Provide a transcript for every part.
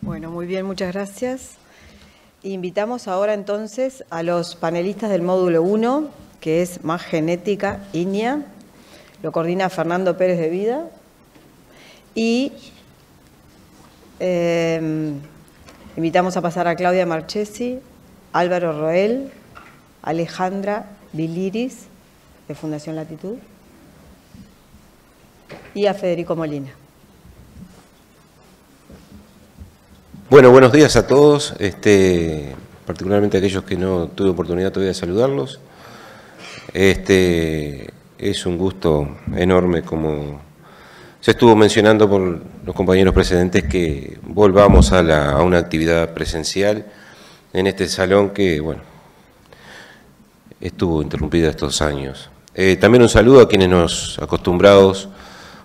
Bueno, muy bien, muchas gracias. Invitamos ahora entonces a los panelistas del módulo 1, que es Más Genética, INIA. Lo coordina Fernando Pérez de Vida. Y em, invitamos a pasar a Claudia Marchesi, Álvaro Roel, Alejandra Biliris, de Fundación Latitud, y a Federico Molina. Bueno, buenos días a todos, este, particularmente a aquellos que no tuve oportunidad todavía de saludarlos. Este, es un gusto enorme, como se estuvo mencionando por los compañeros precedentes, que volvamos a, una actividad presencial en este salón que, bueno, estuvo interrumpida estos años. Eh, también un saludo a quienes nos acostumbrados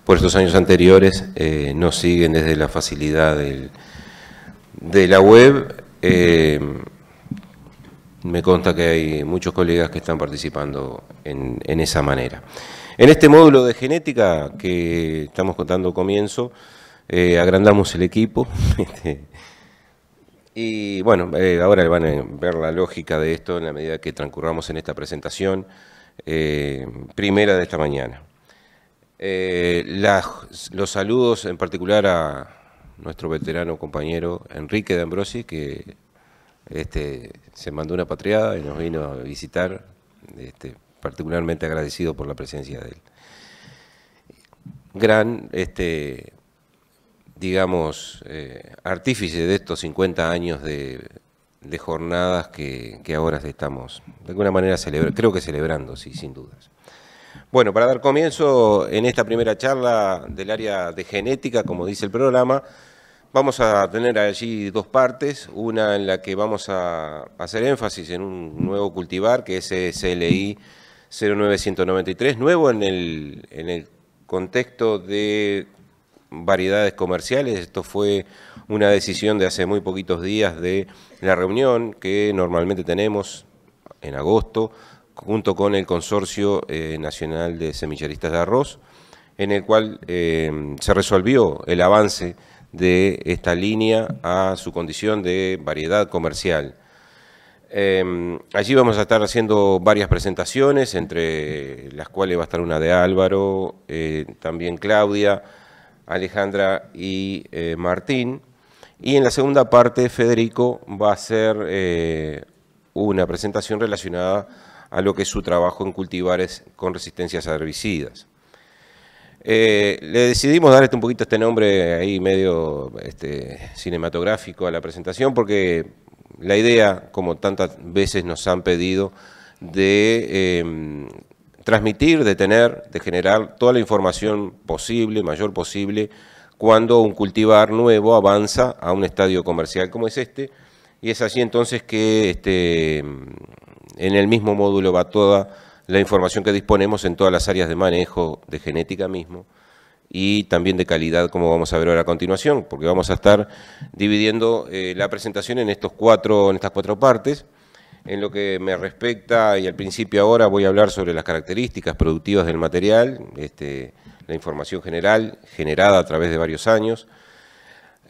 por estos años anteriores eh, nos siguen desde la facilidad del de la web, eh, me consta que hay muchos colegas que están participando en, esa manera. En este módulo de genética que estamos contando comienzo, eh, agrandamos el equipo. Este, y bueno, eh, ahora van a ver la lógica de esto en la medida que transcurramos en esta presentación primera de esta mañana. los saludos en particular a, nuestro veterano compañero Enrique de Ambrosi, que este, se mandó una patriada y nos vino a visitar, este, particularmente agradecido por la presencia de él. Gran, este, digamos, eh, artífice de estos 50 años de, jornadas que, que, ahora estamos, de alguna manera, creo que celebrando, sí, sin dudas. Bueno, para dar comienzo en esta primera charla del área de genética, como dice el programa, Vamos a tener allí dos partes, una en la que vamos a hacer énfasis en un nuevo cultivar que es SLI 09193, nuevo en el, contexto de variedades comerciales. Esto fue una decisión de hace muy poquitos días de la reunión que normalmente tenemos en agosto junto con el Consorcio eh, Nacional de Semillaristas de Arroz, en el cual eh, se resolvió el avance de esta línea a su condición de variedad comercial. Em, allí vamos a estar haciendo varias presentaciones, entre las cuales va a estar una de Álvaro, eh, también Claudia, Alejandra y eh, Martín. Y en la segunda parte, Federico va a hacer eh, una presentación relacionada a lo que es su trabajo en cultivares con resistencias a herbicidas. Eh, le decidimos dar un poquito este nombre ahí medio este, cinematográfico a la presentación porque la idea, como tantas veces nos han pedido, de em, transmitir, de tener, de generar toda la información posible, mayor posible, cuando un cultivar nuevo avanza a un estadio comercial como es este, y es así entonces que este, en el mismo módulo va toda la información que disponemos en todas las áreas de manejo, de genética mismo, y también de calidad, como vamos a ver ahora a continuación, porque vamos a estar dividiendo eh, la presentación en, estos cuatro, en estas cuatro partes. En lo que me respecta, y al principio ahora voy a hablar sobre las características productivas del material, este, la información general generada a través de varios años,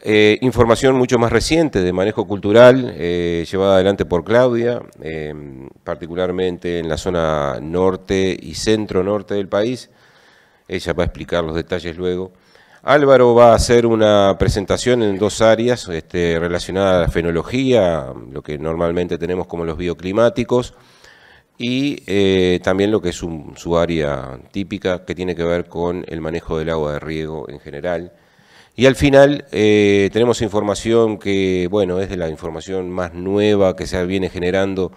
eh, información mucho más reciente de manejo cultural eh, llevada adelante por Claudia, eh, particularmente en la zona norte y centro norte del país. Ella va a explicar los detalles luego. Álvaro va a hacer una presentación en dos áreas este, relacionada a la fenología, lo que normalmente tenemos como los bioclimáticos, y también lo que es su área típica que tiene que ver con el manejo del agua de riego en general y al final eh, tenemos información que, bueno, es de la información más nueva que se viene generando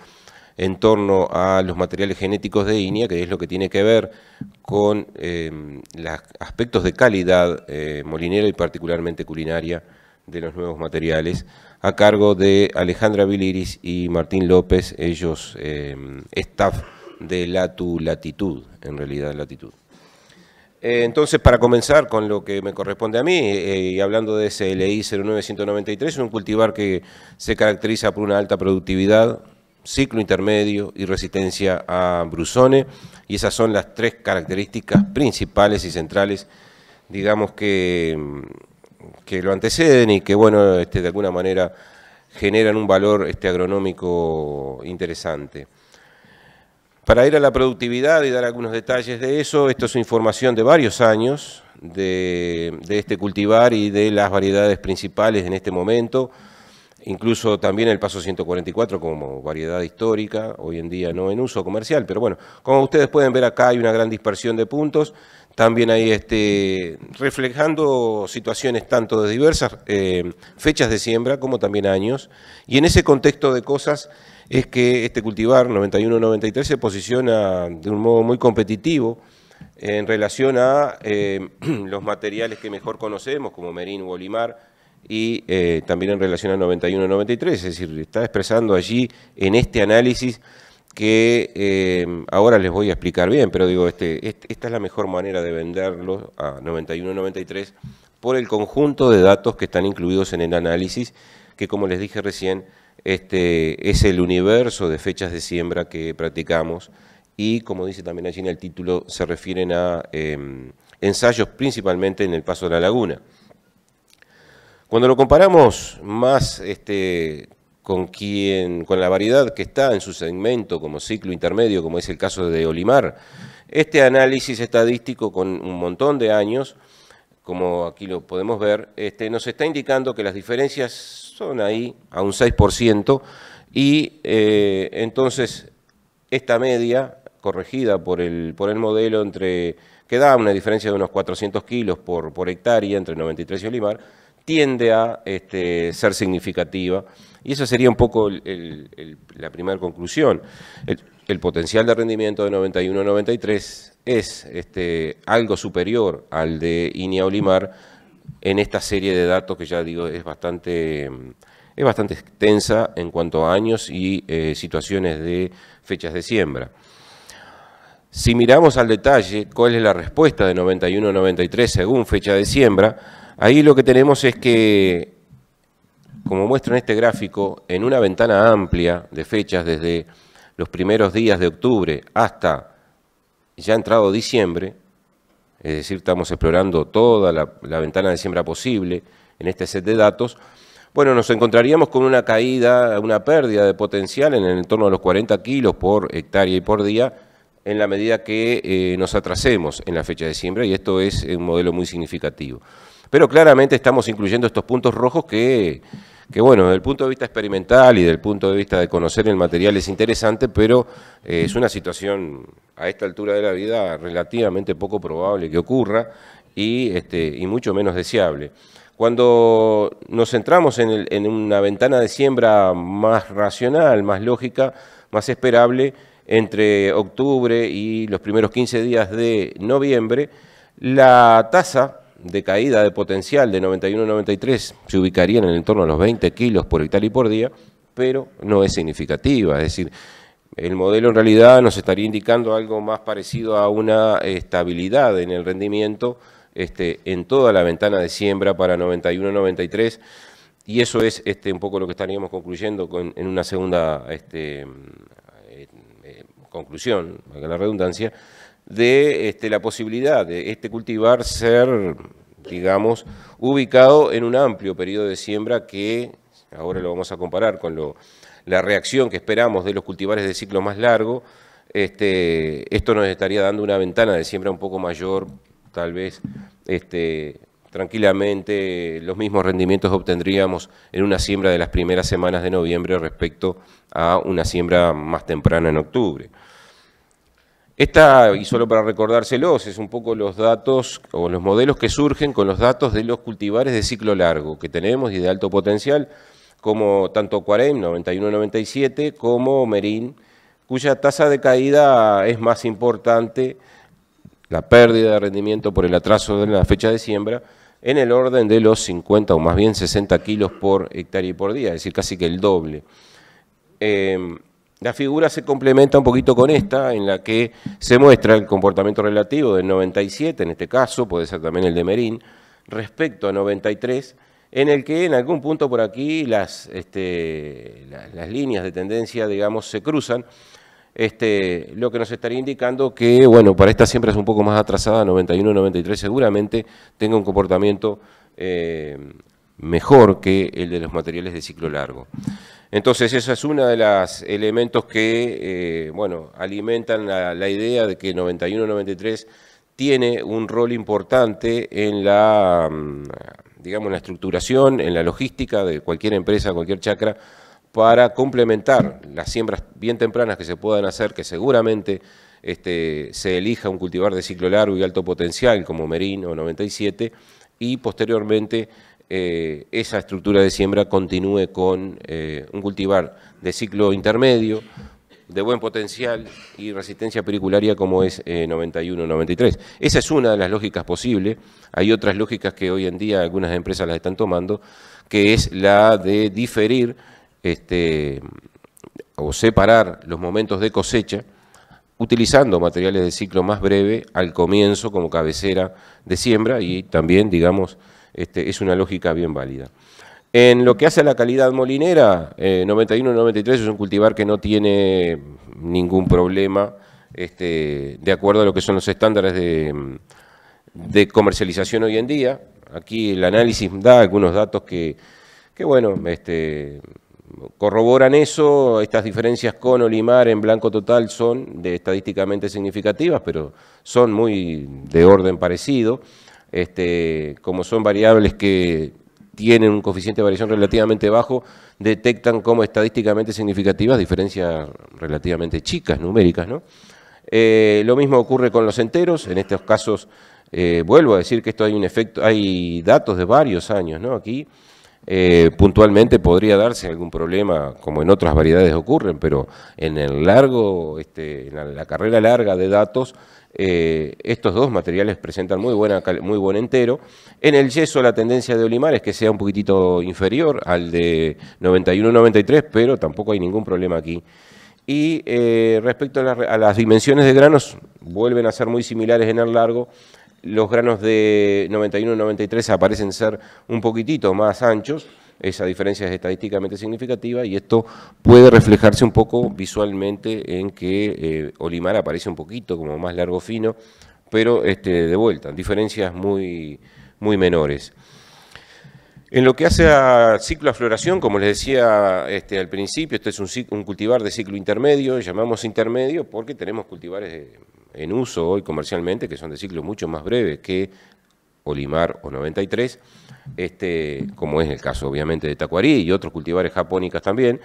en torno a los materiales genéticos de INEA, que es lo que tiene que ver con eh, los aspectos de calidad eh, molinera y particularmente culinaria de los nuevos materiales, a cargo de Alejandra Viliris y Martín López, ellos staff de Latu Latitud, en realidad Latitud. Eh, entonces, para comenzar con lo que me corresponde a mí, eh, y hablando de SLI 0993, es un cultivar que se caracteriza por una alta productividad, ciclo intermedio y resistencia a brusones, y esas son las tres características principales y centrales, digamos, que, mm, que lo anteceden y que, bueno, este, de alguna manera generan un valor este, agronómico interesante. Para ir a la productividad y dar algunos detalles de eso, esto es información de varios años de, este cultivar y de las variedades principales en este momento, incluso también el paso 144 como variedad histórica, hoy en día no en uso comercial, pero bueno, como ustedes pueden ver acá hay una gran dispersión de puntos, también hay este, reflejando situaciones tanto de diversas eh, fechas de siembra como también años, y en ese contexto de cosas es que este cultivar 91-93 se posiciona de un modo muy competitivo en relación a eh, los materiales que mejor conocemos, como Merín o Olimar, y eh, también en relación a 91-93, es decir, está expresando allí en este análisis que eh, ahora les voy a explicar bien, pero digo, este, este, esta es la mejor manera de venderlo a 91-93 por el conjunto de datos que están incluidos en el análisis, que como les dije recién, este es el universo de fechas de siembra que practicamos y, como dice también allí en el título, se refieren a em, ensayos principalmente en el paso de la laguna. Cuando lo comparamos más este, con, quien, con la variedad que está en su segmento como ciclo intermedio, como es el caso de Olimar, este análisis estadístico con un montón de años, como aquí lo podemos ver, este, nos está indicando que las diferencias son ahí a un 6%, y eh, entonces esta media, corregida por el, por el modelo, entre, que da una diferencia de unos 400 kilos por, hectárea entre 93 y Olimar, tiende a este, ser significativa. Y esa sería un poco la primera conclusión. El, potencial de rendimiento de 91-93 es este, algo superior al de INIA Olimar, en esta serie de datos que ya digo es bastante, extensa en cuanto a años y eh, situaciones de fechas de siembra. Si miramos al detalle cuál es la respuesta de 91-93 según fecha de siembra, ahí lo que tenemos es que, como muestro en este gráfico, en una ventana amplia de fechas desde los primeros días de octubre hasta ya entrado diciembre, es decir, estamos explorando toda la, ventana de siembra posible en este set de datos, bueno, nos encontraríamos con una caída, una pérdida de potencial en el entorno de los 40 kilos por hectárea y por día en la medida que eh, nos atrasemos en la fecha de siembra y esto es un modelo muy significativo. Pero claramente estamos incluyendo estos puntos rojos que que bueno, desde el punto de vista experimental y del punto de vista de conocer el material es interesante, pero eh, es una situación a esta altura de la vida relativamente poco probable que ocurra y, este, mucho menos deseable. Cuando nos centramos en, en una ventana de siembra más racional, más lógica, más esperable, entre octubre y los primeros 15 días de noviembre, la tasa de caída de potencial de 91-93 se ubicarían en el entorno a los 20 kilos por hectárea y por día, pero no es significativa. Es decir, el modelo en realidad nos estaría indicando algo más parecido a una estabilidad en el rendimiento este, en toda la ventana de siembra para 91-93. Y eso es este, un poco lo que estaríamos concluyendo con, en una segunda este, eh, eh, conclusión, la redundancia, de este, la posibilidad de este cultivar ser, digamos, ubicado en un amplio periodo de siembra que, ahora lo vamos a comparar con lo, la reacción que esperamos de los cultivares de ciclo más largo, este, esto nos estaría dando una ventana de siembra un poco mayor, tal vez este, tranquilamente los mismos rendimientos obtendríamos en una siembra de las primeras semanas de noviembre respecto a una siembra más temprana en octubre. Esta, y solo para recordárselos, es un poco los datos o los modelos que surgen con los datos de los cultivares de ciclo largo que tenemos y de alto potencial, como tanto Quarem 91-97 como Merín, cuya tasa de caída es más importante, la pérdida de rendimiento por el atraso de la fecha de siembra, en el orden de los 50 o más bien 60 kilos por hectárea y por día, es decir, casi que el doble. Eh, la figura se complementa un poquito con esta, en la que se muestra el comportamiento relativo del 97, en este caso, puede ser también el de Merín, respecto a 93, en el que en algún punto por aquí las, este, líneas de tendencia, digamos, se cruzan, este, lo que nos estaría indicando que, bueno, para esta siempre es un poco más atrasada, 91-93 seguramente tenga un comportamiento eh, mejor que el de los materiales de ciclo largo. Entonces, esa es uno de los elementos que, eh, bueno, alimentan la, idea de que 91-93 tiene un rol importante en la, mm, digamos, la estructuración, en la logística de cualquier empresa, cualquier chacra, para complementar las siembras bien tempranas que se puedan hacer, que seguramente este, se elija un cultivar de ciclo largo y alto potencial como Merino 97, y posteriormente eh, esa estructura de siembra continúe con eh, un cultivar de ciclo intermedio, de buen potencial y resistencia pericularia como es 91-93. Eh, esa es una de las lógicas posibles. Hay otras lógicas que hoy en día algunas empresas las están tomando, que es la de diferir este, o separar los momentos de cosecha utilizando materiales de ciclo más breve al comienzo como cabecera de siembra y también, digamos, este, es una lógica bien válida. En lo que hace a la calidad molinera, 91-93 eh, es un cultivar que no tiene ningún problema este, de acuerdo a lo que son los estándares de, comercialización hoy en día. Aquí el análisis da algunos datos que, bueno, este, corroboran eso. Estas diferencias con Olimar en blanco total son de estadísticamente significativas, pero son muy de orden parecido este, como son variables que tienen un coeficiente de variación relativamente bajo, detectan como estadísticamente significativas diferencias relativamente chicas, numéricas. Eh, lo mismo ocurre con los enteros, en estos casos eh, vuelvo a decir que esto hay un efecto, hay datos de varios años, Aquí eh, puntualmente podría darse algún problema, como en otras variedades ocurren, pero en el largo, este, en la carrera larga de datos, eh, estos dos materiales presentan muy, buen entero. En el yeso la tendencia de Olimar es que sea un poquitito inferior al de 91-93, pero tampoco hay ningún problema aquí. Y eh, respecto a, a, las dimensiones de granos, vuelven a ser muy similares en el largo. Los granos de 91-93 aparecen ser un poquitito más anchos esa diferencia es estadísticamente significativa y esto puede reflejarse un poco visualmente en que eh, Olimar aparece un poquito como más largo fino, pero este, de vuelta, diferencias muy, muy menores. En lo que hace a ciclo a floración, como les decía este, al principio, este es un, cultivar de ciclo intermedio, llamamos intermedio porque tenemos cultivares en uso hoy comercialmente que son de ciclo mucho más breve que Olimar o 93, este, como es el caso obviamente de Tacuarí y otros cultivares japónicas también.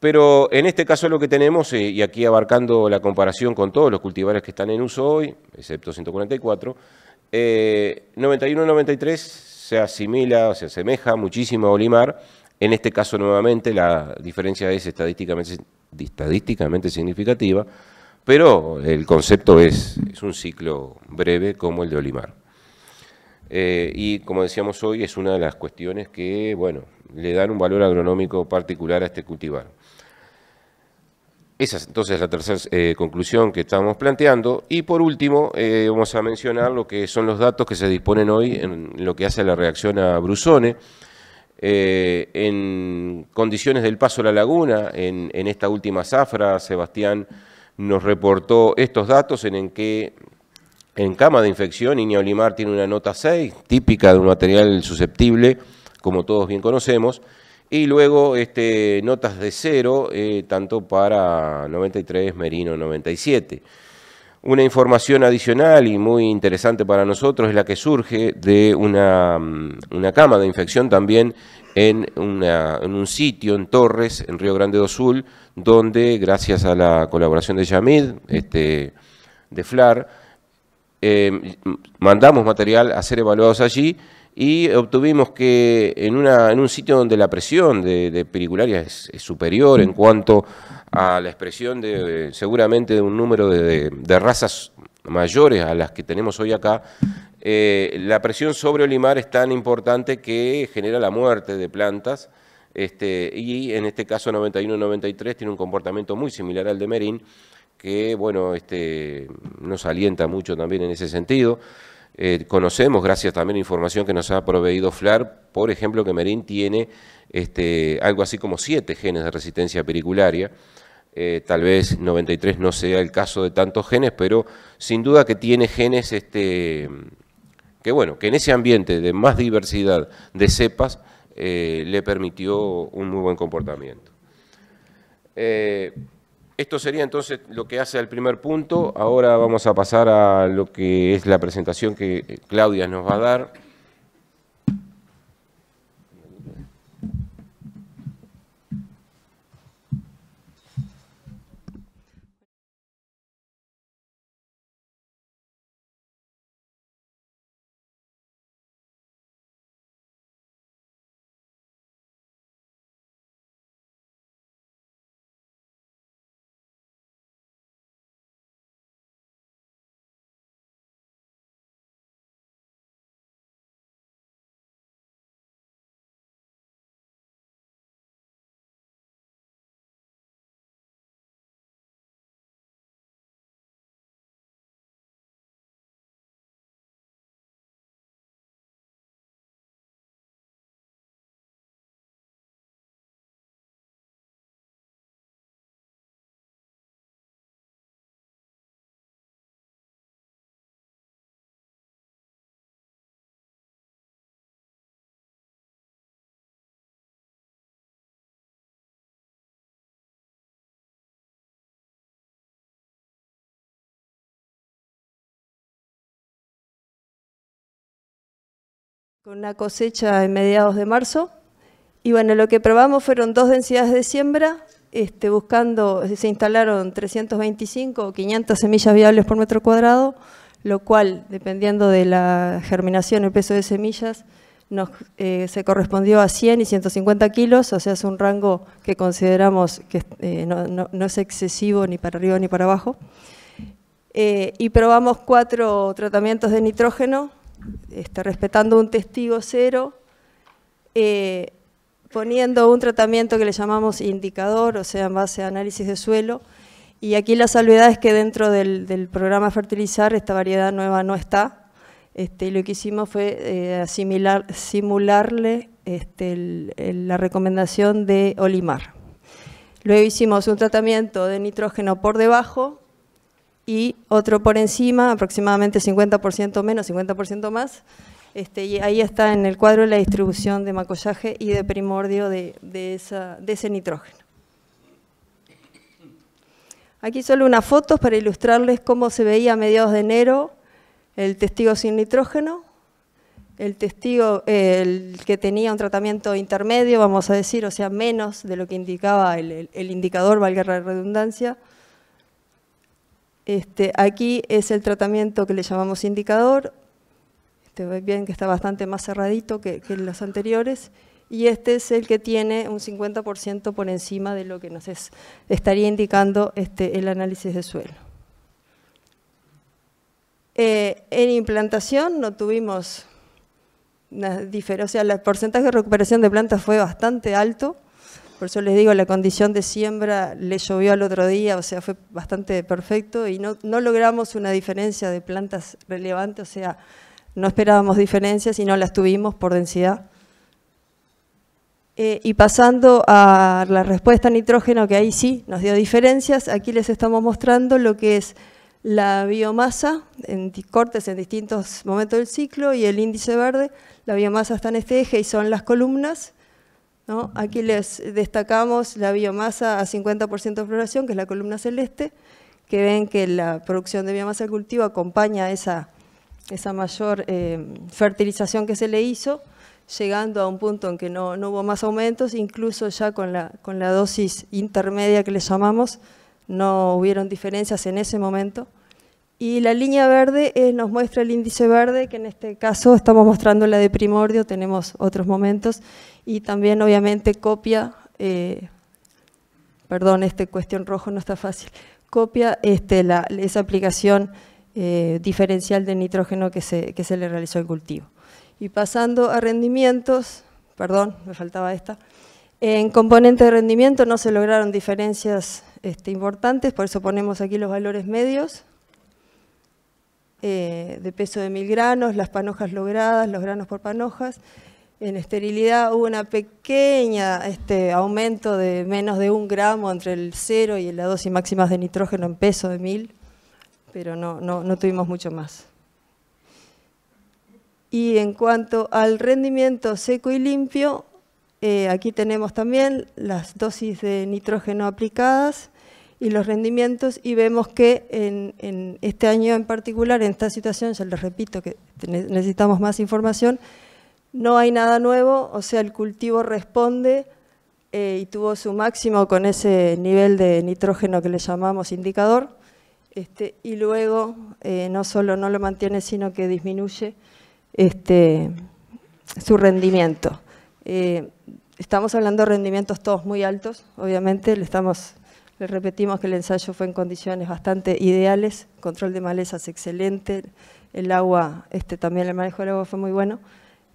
Pero en este caso lo que tenemos, eh, y aquí abarcando la comparación con todos los cultivares que están en uso hoy, excepto 144, 91-93 eh, se asimila, se asemeja muchísimo a Olimar. En este caso nuevamente la diferencia es estadísticamente, significativa, pero el concepto es un ciclo breve como el de Olimar. Eh, y como decíamos hoy, es una de las cuestiones que, bueno, le dan un valor agronómico particular a este cultivar. Esa es entonces la tercera eh, conclusión que estamos planteando. Y por último, eh, vamos a mencionar lo que son los datos que se disponen hoy en lo que hace a la reacción a Brusone. en condiciones del paso a la laguna, en, esta última zafra, Sebastián nos reportó estos datos en, en que en cama de infección, Iña Olimar tiene una nota 6, típica de un material susceptible, como todos bien conocemos. Y luego este, notas de cero, eh, tanto para 93, Merino 97. Una información adicional y muy interesante para nosotros es la que surge de una, mm, cama de infección también en, un sitio en Torres, en Río Grande do Sul, donde gracias a la colaboración de Yamid, este, de FLAR, Em, mandamos material a ser evaluados allí y obtuvimos que en, una, un sitio donde la presión de, pericularia es, superior en cuanto a la expresión de seguramente de un número de, razas mayores a las que tenemos hoy acá, eh, la presión sobre Olimar es tan importante que genera la muerte de plantas este, y en este caso 91-93 tiene un comportamiento muy similar al de Merín, que bueno, este, nos alienta mucho también en ese sentido. Eh, conocemos, gracias también a información que nos ha proveído FLAR, por ejemplo, que Merín tiene este, algo así como siete genes de resistencia pericularia. Eh, tal vez 93 no sea el caso de tantos genes, pero sin duda que tiene genes este, que, bueno, que en ese ambiente de más diversidad de cepas eh, le permitió un muy buen comportamiento. Esto sería entonces lo que hace al primer punto. Ahora vamos a pasar a lo que es la presentación que eh, Claudia nos va a dar. con una cosecha en mediados de marzo. Y bueno, lo que probamos fueron dos densidades de siembra, este, buscando, eh, se instalaron 325 o 500 semillas viables por metro cuadrado, lo cual, dependiendo de la germinación, el peso de semillas, eh, se correspondió a 100 y 150 kilos, o sea, es un rango que consideramos que eh, no, es excesivo ni para arriba ni para abajo. y probamos cuatro tratamientos de nitrógeno este, respetando un testigo cero, eh, poniendo un tratamiento que le llamamos indicador, o sea, en base a análisis de suelo. Y aquí la salvedad es que dentro del, programa Fertilizar esta variedad nueva no está. Este, y lo que hicimos fue eh, simularle este, la recomendación de Olimar. Luego hicimos un tratamiento de nitrógeno por debajo y otro por encima, aproximadamente 50% menos, 50% más. Este, y ahí está en el cuadro la distribución de macollaje y de primordio de, ese nitrógeno. Aquí solo unas fotos para ilustrarles cómo se veía a mediados de enero el testigo sin nitrógeno, el testigo eh, que tenía un tratamiento intermedio, vamos a decir, o sea, menos de lo que indicaba el, el indicador, valga la redundancia, este, aquí es el tratamiento que le llamamos indicador. Este, bien que está bastante más cerradito que, que los anteriores. Y este es el que tiene un 50% por encima de lo que nos estaría indicando este, el análisis de suelo. Eh, en implantación no tuvimos una el porcentaje de recuperación de plantas fue bastante alto, por eso les digo, la condición de siembra le llovió al otro día, o sea, fue bastante perfecto y no, logramos una diferencia de plantas relevante, o sea, no esperábamos diferencias y no las tuvimos por densidad. Eh, y pasando a la respuesta a nitrógeno, que ahí sí nos dio diferencias, aquí les estamos mostrando lo que es la biomasa en cortes en distintos momentos del ciclo y el índice verde. La biomasa está en este eje y son las columnas ¿no? Aquí les destacamos la biomasa a 50% de floración, que es la columna celeste, que ven que la producción de biomasa de cultivo acompaña esa, esa mayor eh, fertilización que se le hizo, llegando a un punto en que no, hubo más aumentos, incluso ya con la, con la dosis intermedia que le llamamos, no hubieron diferencias en ese momento y la línea verde eh, nos muestra el índice verde, que en este caso estamos mostrando la de primordio, tenemos otros momentos, y también obviamente copia, eh, perdón, este cuestión rojo no está fácil, copia este, esa aplicación eh, diferencial de nitrógeno que se, le realizó al cultivo. Y pasando a rendimientos, perdón, me faltaba esta, en componentes de rendimiento no se lograron diferencias este, importantes, por eso ponemos aquí los valores medios, eh, de peso de mil granos, las panojas logradas, los granos por panojas. En esterilidad hubo una pequeña este, aumento de menos de un gramo entre el cero y la dosis máxima de nitrógeno en peso de mil, pero no, no, tuvimos mucho más. Y en cuanto al rendimiento seco y limpio, eh, aquí tenemos también las dosis de nitrógeno aplicadas y los rendimientos y vemos que en, este año en particular, en esta situación, ya les repito que necesitamos más información, no hay nada nuevo, o sea, el cultivo responde eh, y tuvo su máximo con ese nivel de nitrógeno que le llamamos indicador, este, y luego eh, no solo no lo mantiene, sino que disminuye este, su rendimiento. Eh, estamos hablando de rendimientos todos muy altos, obviamente, le estamos les repetimos que el ensayo fue en condiciones bastante ideales, control de malezas excelente, el agua, este, también el manejo del agua fue muy bueno.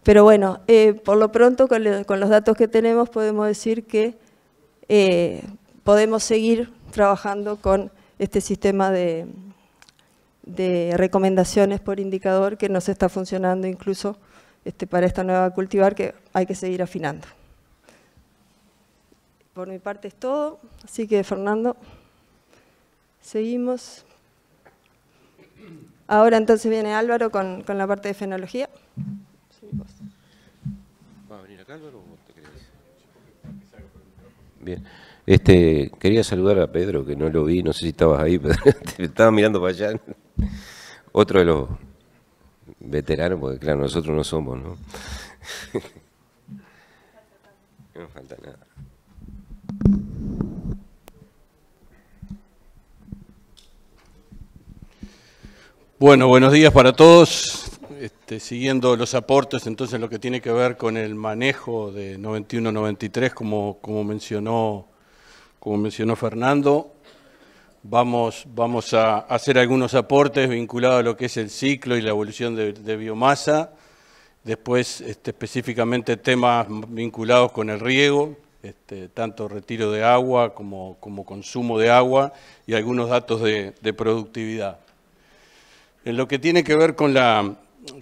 Pero bueno, eh, por lo pronto, con, los datos que tenemos, podemos decir que eh, podemos seguir trabajando con este sistema de, de, recomendaciones por indicador que nos está funcionando incluso este, para esta nueva cultivar que hay que seguir afinando. Por mi parte es todo, así que Fernando, seguimos. Ahora entonces viene Álvaro con, la parte de fenología. ¿Va a venir acá Álvaro o te crees? Bien. Este, quería saludar a Pedro, que no lo vi, no sé si estabas ahí, pero Te estaba mirando para allá. Otro de los veteranos, porque claro, nosotros no somos, ¿no? No falta nada. Bueno, buenos días para todos. Este, siguiendo los aportes, entonces lo que tiene que ver con el manejo de 91-93, como, como, mencionó, como mencionó Fernando, vamos, vamos a hacer algunos aportes vinculados a lo que es el ciclo y la evolución de, biomasa, después este, específicamente temas vinculados con el riego, este, tanto retiro de agua como, consumo de agua y algunos datos de productividad. En lo que tiene que ver con la,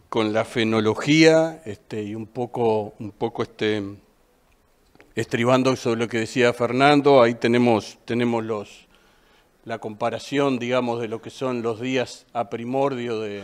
con la fenología este, y un poco, un poco este, estribando sobre lo que decía Fernando, ahí tenemos, tenemos los, la comparación, digamos, de lo que son los días a primordio de,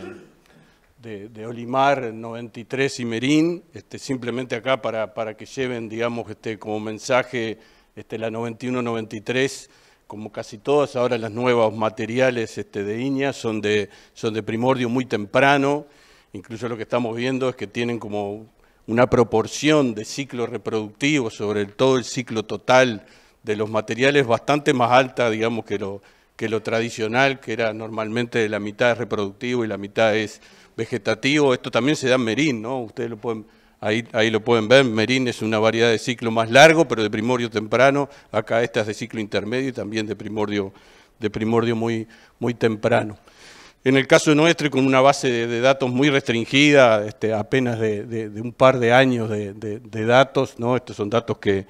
de, Olimar, 93 y Merín, este, simplemente acá para, para, que lleven, digamos, este, como mensaje este, la 91-93 como casi todas ahora las nuevos materiales este, de Iña, son de, son de primordio muy temprano, incluso lo que estamos viendo es que tienen como una proporción de ciclo reproductivo sobre todo el ciclo total de los materiales bastante más alta, digamos, que lo, que lo tradicional, que era normalmente la mitad reproductivo y la mitad es vegetativo. Esto también se da en Merín, ¿no? Ustedes lo pueden Ahí, lo pueden ver, Merín es una variedad de ciclo más largo, pero de primordio temprano. Acá esta es de ciclo intermedio y también de primordio, de primordio muy, muy temprano. En el caso nuestro, con una base de, datos muy restringida, este, apenas de, un par de años de, datos, ¿no? estos son datos que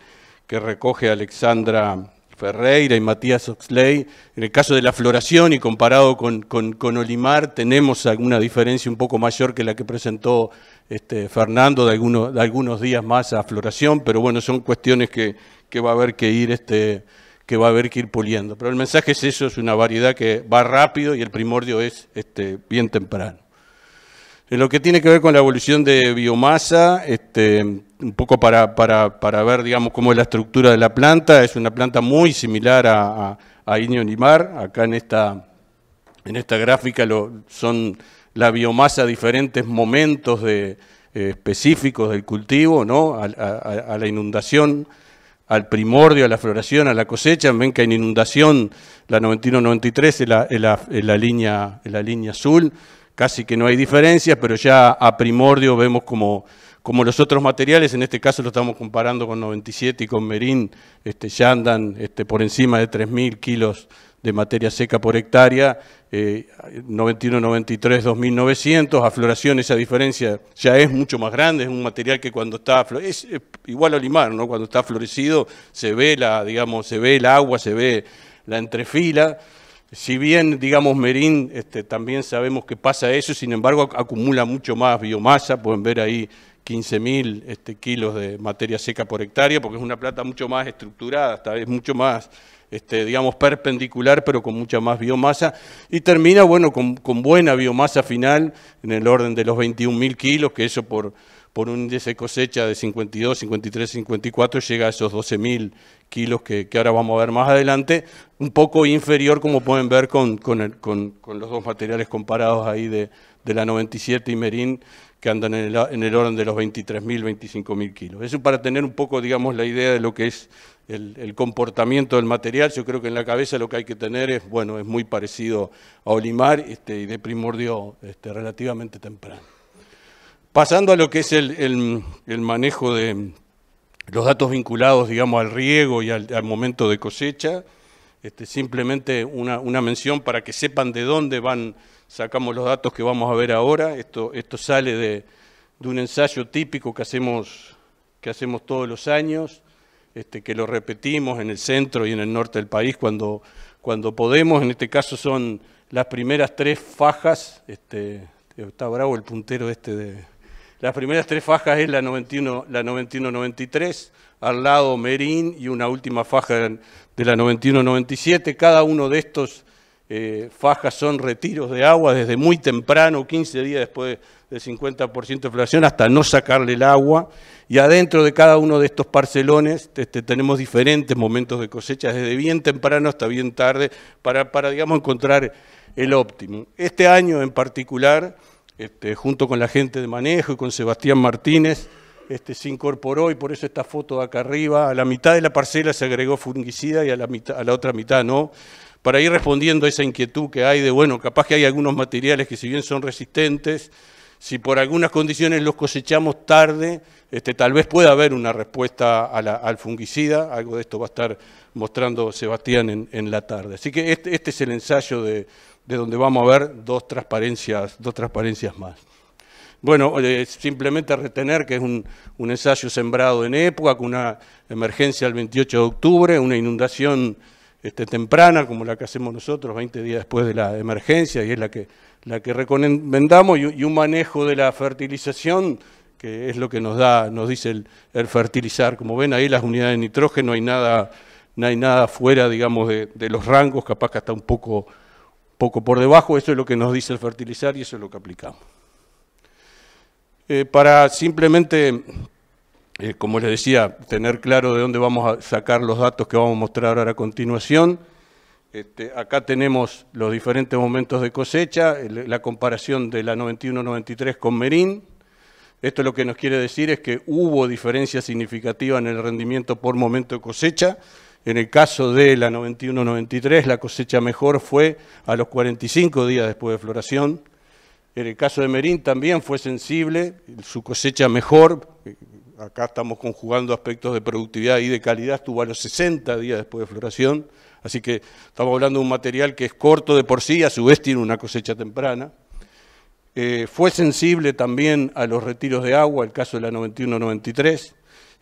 recoge Alexandra Ferreira y Matías Oxley. En el caso de la floración y comparado con, Olimar, tenemos alguna diferencia un poco mayor que la que presentó este, Fernando de algunos, de algunos días más a floración, pero bueno, son cuestiones que, va a haber que ir este, que va a haber que ir puliendo. Pero el mensaje es eso, es una variedad que va rápido y el primordio es este, bien temprano. En lo que tiene que ver con la evolución de biomasa, este, un poco para, para, ver, digamos, cómo es la estructura de la planta. Es una planta muy similar a, a, a Acá en esta, en esta gráfica son la biomasa a diferentes momentos de, eh, específicos del cultivo, ¿no? A, la inundación, al primordio, a la floración, a la cosecha. Ven que en inundación la 91-93 es la, línea, es la línea azul. Casi que no hay diferencias, pero ya a primordio vemos como como los otros materiales, en este caso lo estamos comparando con 97 y con Merín, este, ya andan este, por encima de 3.000 kilos de materia seca por hectárea, 91, 93, 2.900, a floración esa diferencia ya es mucho más grande, es un material que cuando está, es, es igual al limar, ¿no? cuando está florecido se ve, la, digamos, se ve el agua, se ve la entrefila, si bien, digamos, Merín, este, también sabemos que pasa eso, sin embargo, acumula mucho más biomasa, pueden ver ahí 15.000 este, kilos de materia seca por hectárea, porque es una plata mucho más estructurada, esta vez mucho más, este, digamos, perpendicular, pero con mucha más biomasa, y termina, bueno, con, buena biomasa final, en el orden de los 21.000 kilos, que eso por, por un índice de cosecha de 52, 53, 54, llega a esos 12.000 kilos que, ahora vamos a ver más adelante, un poco inferior, como pueden ver, con, los dos materiales comparados ahí de la 97 y Merín, que andan en el, orden de los 23.000, 25.000 kilos. Eso para tener un poco, digamos, la idea de lo que es el, comportamiento del material. Yo creo que en la cabeza lo que hay que tener es, bueno, es muy parecido a Olimar este, y de primordio este, relativamente temprano. Pasando a lo que es el, manejo de los datos vinculados, digamos, al riego y al, momento de cosecha, este, simplemente una mención para que sepan de dónde van sacamos los datos que vamos a ver ahora. Esto, sale de, un ensayo típico que hacemos, que hacemos todos los años, este, que lo repetimos en el centro y en el norte del país cuando, podemos. En este caso son las primeras tres fajas, este, está bravo el puntero este Las primeras tres fajas es la 91-93, al lado Merín y una última faja de la 91-97. Cada uno de estos eh, fajas son retiros de agua desde muy temprano, 15 días después del 50% de inflación, hasta no sacarle el agua. Y adentro de cada uno de estos parcelones este, tenemos diferentes momentos de cosecha, desde bien temprano hasta bien tarde, para, digamos, encontrar el óptimo. Este año en particular, este, junto con la gente de manejo y con Sebastián Martínez, este, se incorporó y por eso esta foto de acá arriba, a la mitad de la parcela se agregó fungicida y a la otra mitad no para ir respondiendo a esa inquietud que hay de, bueno, capaz que hay algunos materiales que si bien son resistentes, si por algunas condiciones los cosechamos tarde, este, tal vez pueda haber una respuesta a la, al fungicida, algo de esto va a estar mostrando Sebastián en, la tarde. Así que este, este es el ensayo de, donde vamos a ver dos transparencias, dos transparencias más. Bueno, eh, simplemente retener que es un, un ensayo sembrado en época, con una emergencia el 28 de octubre, una inundación este, temprana, como la que hacemos nosotros 20 días después de la emergencia, y es la que, la que recomendamos, y, un manejo de la fertilización, que es lo que nos da, nos dice el, fertilizar. Como ven ahí las unidades de nitrógeno, hay nada, no hay nada fuera, digamos, de, los rangos, capaz que está un poco, poco por debajo, eso es lo que nos dice el fertilizar y eso es lo que aplicamos. Eh, para simplemente eh, como les decía, tener claro de dónde vamos a sacar los datos que vamos a mostrar ahora a continuación. Este, acá tenemos los diferentes momentos de cosecha, la comparación de la 91-93 con Merín. Esto lo que nos quiere decir es que hubo diferencia significativa en el rendimiento por momento de cosecha. En el caso de la 91-93, la cosecha mejor fue a los 45 días después de floración. En el caso de Merín también fue sensible, su cosecha mejor, eh, acá estamos conjugando aspectos de productividad y de calidad, estuvo a los 60 días después de floración, así que estamos hablando de un material que es corto de por sí, a su vez tiene una cosecha temprana. Eh, fue sensible también a los retiros de agua, el caso de la 91-93,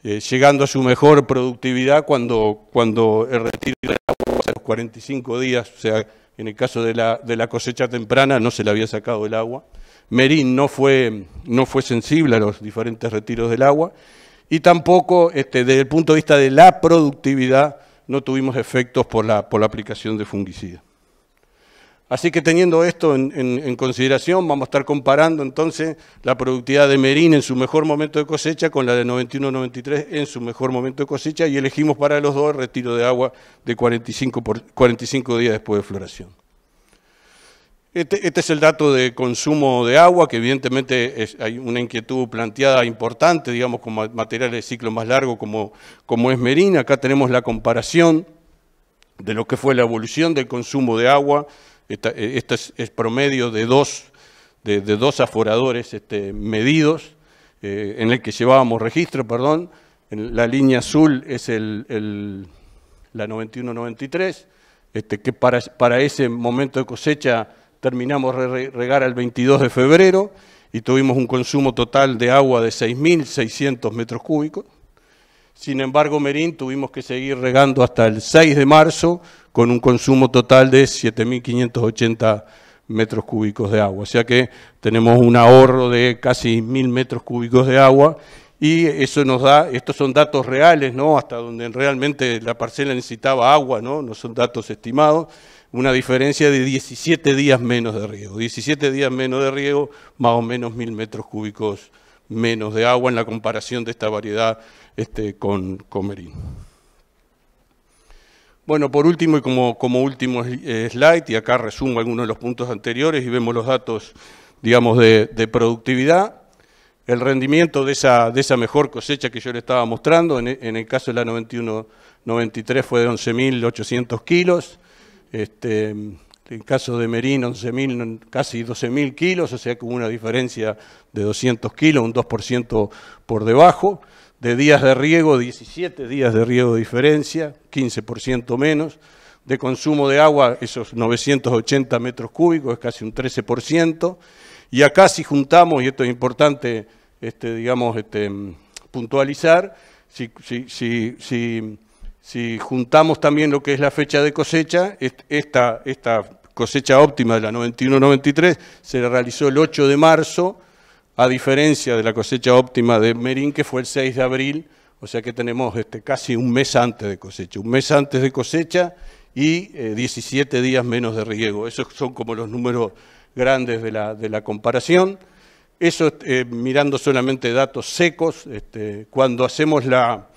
eh, llegando a su mejor productividad cuando, cuando el retiro de agua a los 45 días, o sea, en el caso de la, cosecha temprana no se le había sacado el agua. Merín no fue, no fue sensible a los diferentes retiros del agua y tampoco este, desde el punto de vista de la productividad no tuvimos efectos por la, por la aplicación de fungicidas. Así que teniendo esto en, consideración, vamos a estar comparando entonces la productividad de Merín en su mejor momento de cosecha con la de 91-93 en su mejor momento de cosecha y elegimos para los dos el retiro de agua de 45, días después de floración. Este, este, es el dato de consumo de agua, que evidentemente hay una inquietud planteada importante, digamos, con materiales de ciclo más largo como, como es Merín. Acá tenemos la comparación de lo que fue la evolución del consumo de agua este es, promedio de dos, de, dos aforadores este, medidos, eh, en el que llevábamos registro, perdón. En la línea azul es el, la 91-93, este, que para, para ese momento de cosecha terminamos de regar el 22 de febrero y tuvimos un consumo total de agua de 6.600 metros cúbicos. Sin embargo, Merín tuvimos que seguir regando hasta el 6 de marzo con un consumo total de 7.580 metros cúbicos de agua. O sea que tenemos un ahorro de casi 1.000 metros cúbicos de agua y eso nos da, estos son datos reales, ¿no? Hasta donde realmente la parcela necesitaba agua, ¿no? No son datos estimados, una diferencia de 17 días menos de riego. 17 días menos de riego, más o menos 1.000 metros cúbicos menos de agua en la comparación de esta variedad este, con, Comerín. Bueno, por último y como, último slide, y acá resumo algunos de los puntos anteriores y vemos los datos, digamos, de, productividad el rendimiento de esa, mejor cosecha que yo le estaba mostrando, en, el caso de la 91-93 fue de 11.800 kilos, este, en el caso de Merín 11.000, casi 12.000 kilos, o sea que una diferencia de 200 kilos, un 2% por debajo de días de riego, 17 días de riego de diferencia, 15% menos, de consumo de agua, esos 980 metros cúbicos, es casi un 13%, y acá si juntamos, y esto es importante, este, digamos, este, mm, puntualizar, si, si, si, juntamos también lo que es la fecha de cosecha, esta, esta cosecha óptima de la 91-93 se realizó el 8 de marzo, a diferencia de la cosecha óptima de Merín, que fue el 6 de abril, o sea que tenemos este, casi un mes antes de cosecha, un mes antes de cosecha y 17 eh, días menos de riego. Esos son como los números grandes de la, comparación. Eso eh, mirando solamente datos secos, este, cuando hacemos la,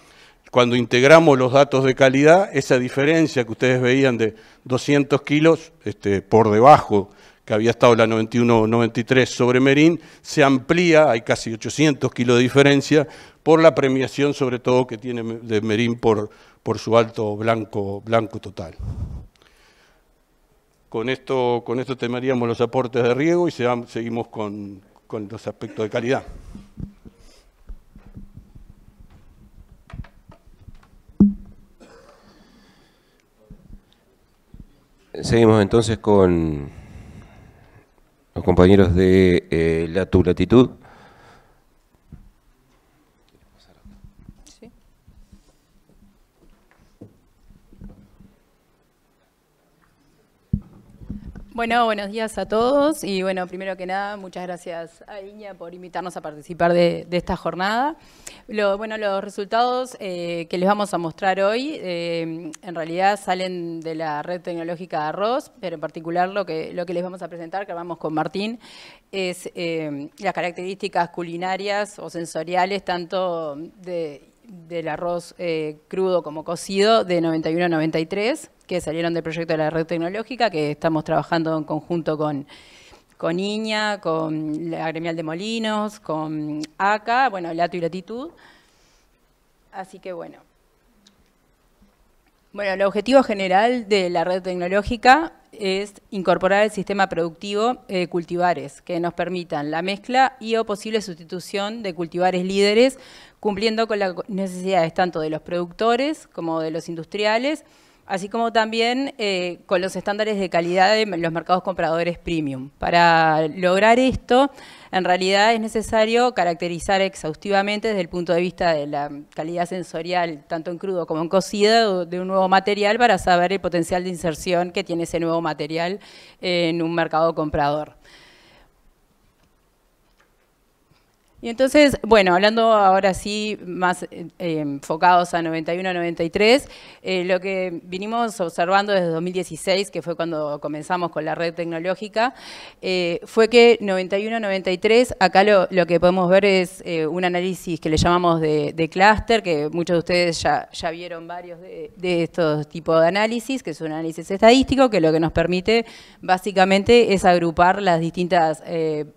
cuando integramos los datos de calidad, esa diferencia que ustedes veían de 200 kilos este, por debajo que había estado la 91-93 sobre Merín, se amplía, hay casi 800 kilos de diferencia, por la premiación sobre todo que tiene de Merín por, por su alto blanco, blanco total. Con esto, con esto temaríamos los aportes de riego y seguimos con, con los aspectos de calidad. Seguimos entonces con compañeros de eh, La Tu Latitud. Bueno, buenos días a todos y bueno, primero que nada, muchas gracias a Iña por invitarnos a participar de, esta jornada. Lo, bueno, los resultados eh, que les vamos a mostrar hoy eh, en realidad salen de la red tecnológica de Arroz, pero en particular lo que, lo que les vamos a presentar, que vamos con Martín, es eh, las características culinarias o sensoriales tanto de del arroz eh, crudo como cocido de 91 a 93, que salieron del proyecto de la red tecnológica, que estamos trabajando en conjunto con, con Iña, con la gremial de Molinos, con ACA, bueno, Lato y Latitud. Así que bueno. Bueno, el objetivo general de la red tecnológica es incorporar el sistema productivo eh, cultivares que nos permitan la mezcla y o posible sustitución de cultivares líderes cumpliendo con las necesidades tanto de los productores como de los industriales, así como también eh, con los estándares de calidad de los mercados compradores premium. Para lograr esto, en realidad es necesario caracterizar exhaustivamente desde el punto de vista de la calidad sensorial, tanto en crudo como en cocida, de un nuevo material para saber el potencial de inserción que tiene ese nuevo material en un mercado comprador. Y entonces, bueno, hablando ahora sí, más eh, enfocados a 91-93, eh, lo que vinimos observando desde 2016, que fue cuando comenzamos con la red tecnológica, eh, fue que 91-93, acá lo, que podemos ver es un análisis que le llamamos de, clúster, que muchos de ustedes ya, vieron varios de, de, estos tipos de análisis, que es un análisis estadístico, que lo que nos permite básicamente es agrupar las distintas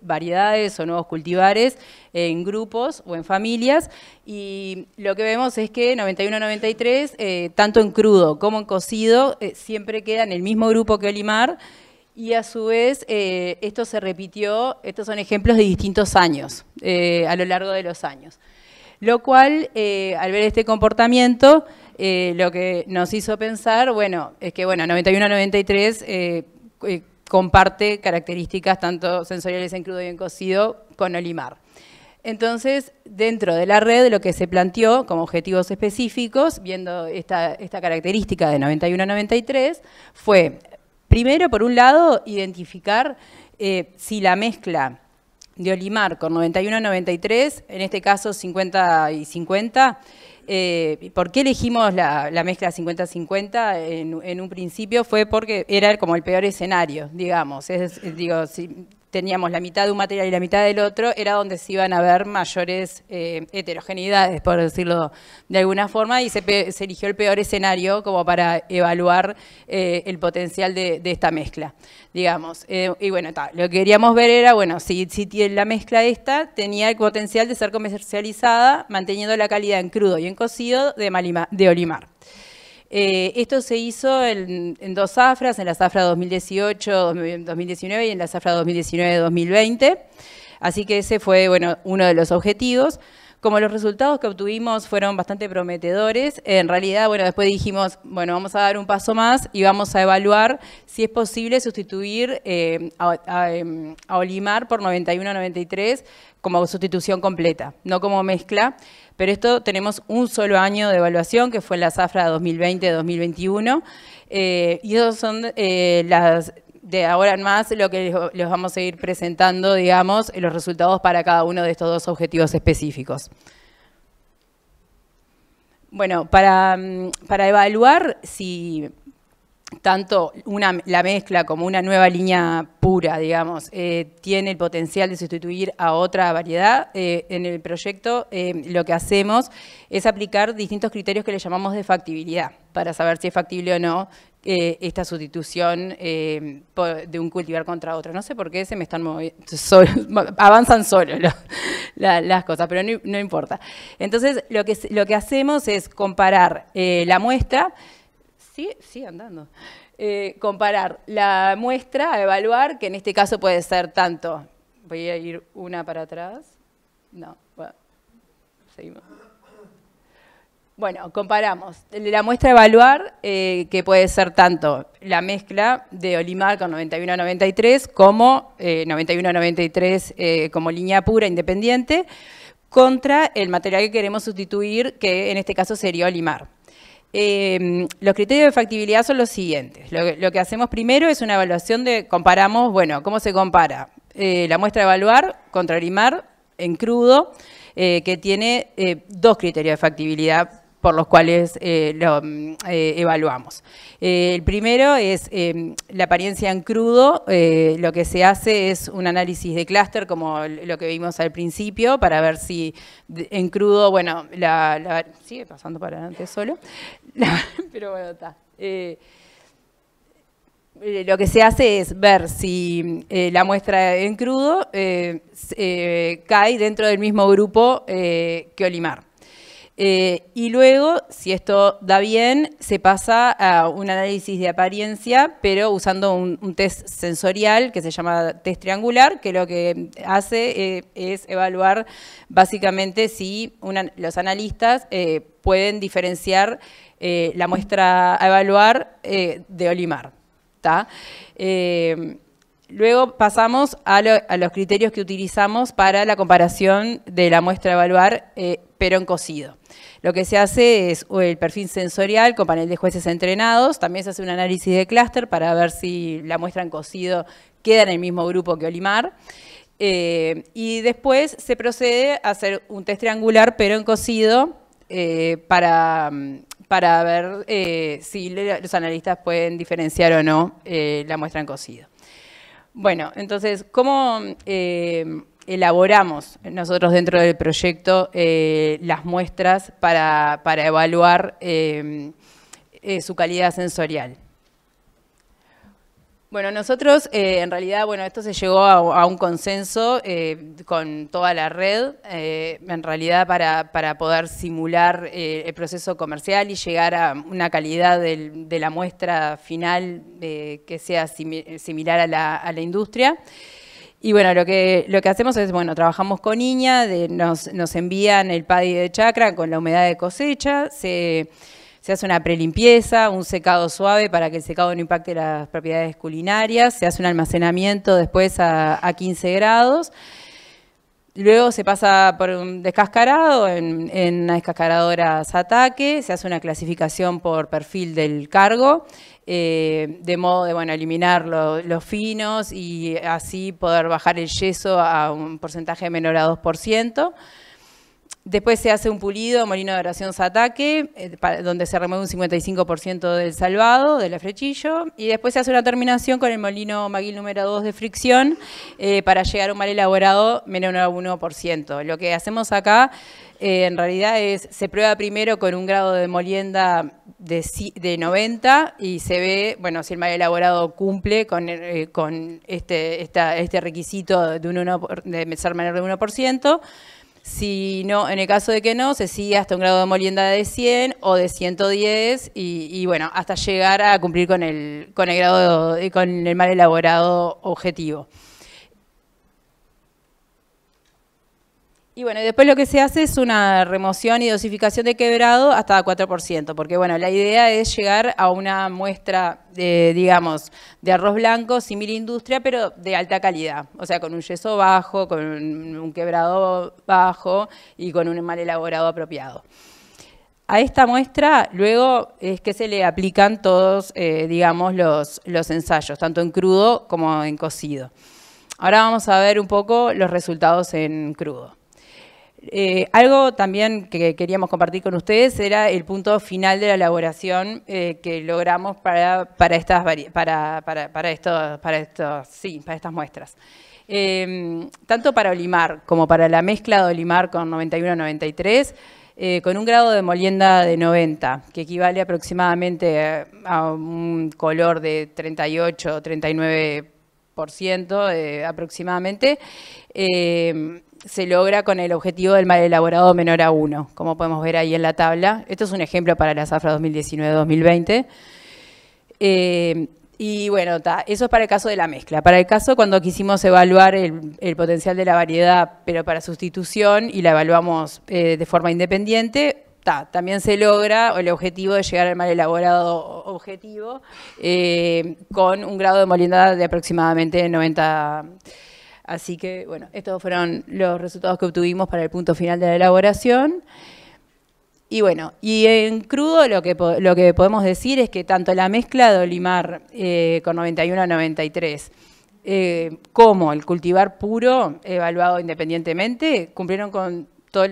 variedades o nuevos cultivares en grupos o en familias. Y lo que vemos es que 91-93, eh, tanto en crudo como en cocido, eh, siempre queda en el mismo grupo que Olimar. Y a su vez, eh, esto se repitió, estos son ejemplos de distintos años, a lo largo de los años. Lo cual, al ver este comportamiento, lo que nos hizo pensar, bueno, es que bueno, 91-93 comparte características tanto sensoriales en crudo y en cocido con Olimar. Entonces, dentro de la red, lo que se planteó como objetivos específicos, viendo esta, característica de 91 93, fue, primero, por un lado, identificar eh, si la mezcla de Olimar con 91 93, en este caso 50 y 50, eh, ¿por qué elegimos la, mezcla 50-50 en, un principio? Fue porque era como el peor escenario, digamos. Es, digo, si, teníamos la mitad de un material y la mitad del otro, era donde se iban a ver mayores eh, heterogeneidades, por decirlo de alguna forma, y se, eligió el peor escenario como para evaluar eh, el potencial de, esta mezcla, digamos. Eh, y bueno, lo que queríamos ver era, bueno, si, la mezcla esta tenía el potencial de ser comercializada manteniendo la calidad en crudo y en cocido de Olimar. Eh, esto se hizo en, dos zafras, en la zafra 2018-2019 y en la zafra 2019-2020. Así que ese fue bueno, uno de los objetivos. Como los resultados que obtuvimos fueron bastante prometedores, en realidad, bueno, después dijimos, bueno, vamos a dar un paso más y vamos a evaluar si es posible sustituir eh, a, em, a Olimar por 91-93 como sustitución completa, no como mezcla. Pero esto tenemos un solo año de evaluación, que fue la zafra 2020-2021, eh, y esos son eh, las de ahora en más lo que les vamos a ir presentando, digamos, los resultados para cada uno de estos dos objetivos específicos. Bueno, para, mm, para evaluar si tanto una, la mezcla como una nueva línea pura, digamos, eh, tiene el potencial de sustituir a otra variedad. Eh, en el proyecto eh, lo que hacemos es aplicar distintos criterios que le llamamos de factibilidad para saber si es factible o no esta sustitución de un cultivar contra otro. No sé por qué se me están moviendo, avanzan solo las cosas, pero no, importa. Entonces, lo que, lo que hacemos es comparar la muestra sí, sí, andando. Eh, comparar la muestra a evaluar, que en este caso puede ser tanto. Voy a ir una para atrás. No, bueno, seguimos. Bueno, comparamos. La muestra a evaluar, eh, que puede ser tanto la mezcla de Olimar con 91-93 como 91-93 eh, como línea pura independiente, contra el material que queremos sustituir, que en este caso sería Olimar. Eh, los criterios de factibilidad son los siguientes. Lo, que hacemos primero es una evaluación de, comparamos, bueno, ¿cómo se compara? Eh, la muestra de evaluar contra Limar en crudo, eh, que tiene eh, dos criterios de factibilidad por los cuales eh, lo mm, eh, evaluamos. Eh, el primero es em, la apariencia en crudo. lo que se hace es un análisis de clúster, como lo que vimos al principio, para ver si en crudo, bueno, la, sigue pasando para adelante solo, pero bueno, está lo que se hace es ver si la muestra en crudo cae dentro del mismo grupo que Olimar. Eh, y luego, si esto da bien, se pasa a un análisis de apariencia, pero usando un, test sensorial que se llama test triangular, que lo que hace eh, es evaluar básicamente si los analistas eh, pueden diferenciar la muestra a evaluar de Olimar. ¿Está Luego pasamos a, los criterios que utilizamos para la comparación de la muestra a evaluar, eh, pero en cocido. Lo que se hace es el perfil sensorial con panel de jueces entrenados, también se hace un análisis de clúster para ver si la muestra en cocido queda en el mismo grupo que Olimar. Eh, y después se procede a hacer un test triangular, pero en cocido, eh, para, ver si los analistas pueden diferenciar o no la muestra en cocido. Bueno, entonces, ¿cómo eh, elaboramos nosotros dentro del proyecto eh, las muestras para, evaluar eh, su calidad sensorial? Bueno, nosotros eh, en realidad, bueno, esto se llegó a, un consenso eh, con toda la red, eh, en realidad para, poder simular el proceso comercial y llegar a una calidad de la muestra final que sea similar a la, industria. Y bueno, lo que, lo que hacemos es, bueno, trabajamos con niña, nos, nos envían el paddy de chacra con la humedad de cosecha, se se hace una prelimpieza, un secado suave para que el secado no impacte las propiedades culinarias, se hace un almacenamiento después a, 15 grados. Luego se pasa por un descascarado, en, una descascaradora se ataque, se hace una clasificación por perfil del cargo, eh, de modo de bueno, eliminar los finos y así poder bajar el yeso a un porcentaje menor a 2%. Después se hace un pulido, molino de oración Sataque, eh, donde se remueve un 55% del salvado, del flechillo y después se hace una terminación con el molino Maguil número 2 de fricción eh, para llegar a un mal elaborado menos 1%. Lo que hacemos acá eh, en realidad es, se prueba primero con un grado de molienda de, 90 y se ve, bueno, si el mal elaborado cumple con, este, este, requisito de, un 1, de ser menor de 1%, si no, en el caso de que no, se sigue hasta un grado de molienda de 100 o de 110 y, y bueno, hasta llegar a cumplir con el, con el grado, con el mal elaborado objetivo. Y bueno, después lo que se hace es una remoción y dosificación de quebrado hasta 4%, porque bueno, la idea es llegar a una muestra, de, digamos, de arroz blanco, similar industria, pero de alta calidad. O sea, con un yeso bajo, con un quebrado bajo y con un mal elaborado apropiado. A esta muestra luego es que se le aplican todos, eh, digamos, los ensayos, tanto en crudo como en cocido. Ahora vamos a ver un poco los resultados en crudo. Eh, algo también que queríamos compartir con ustedes era el punto final de la elaboración eh, que logramos para, estas para, para, para, estos para estas muestras. Em, tanto para Olimar como para la mezcla de Olimar con 91-93, eh, con un grado de molienda de 90, que equivale aproximadamente a un color de 38 39% aproximadamente em, se logra con el objetivo del mal elaborado menor a 1, como podemos ver ahí en la tabla. Esto es un ejemplo para la zafra 2019-2020. Eh, y bueno, eso es para el caso de la mezcla. Para el caso cuando quisimos evaluar el, potencial de la variedad, pero para sustitución, y la evaluamos eh, de forma independiente, también se logra el objetivo de llegar al mal elaborado objetivo eh, con un grado de molienda de aproximadamente 90 Así que, bueno, estos fueron los resultados que obtuvimos para el punto final de la elaboración. Y bueno, y en crudo lo que, podemos decir es que tanto la mezcla de olimar eh, con 91 a 93 eh, como el cultivar puro evaluado independientemente cumplieron con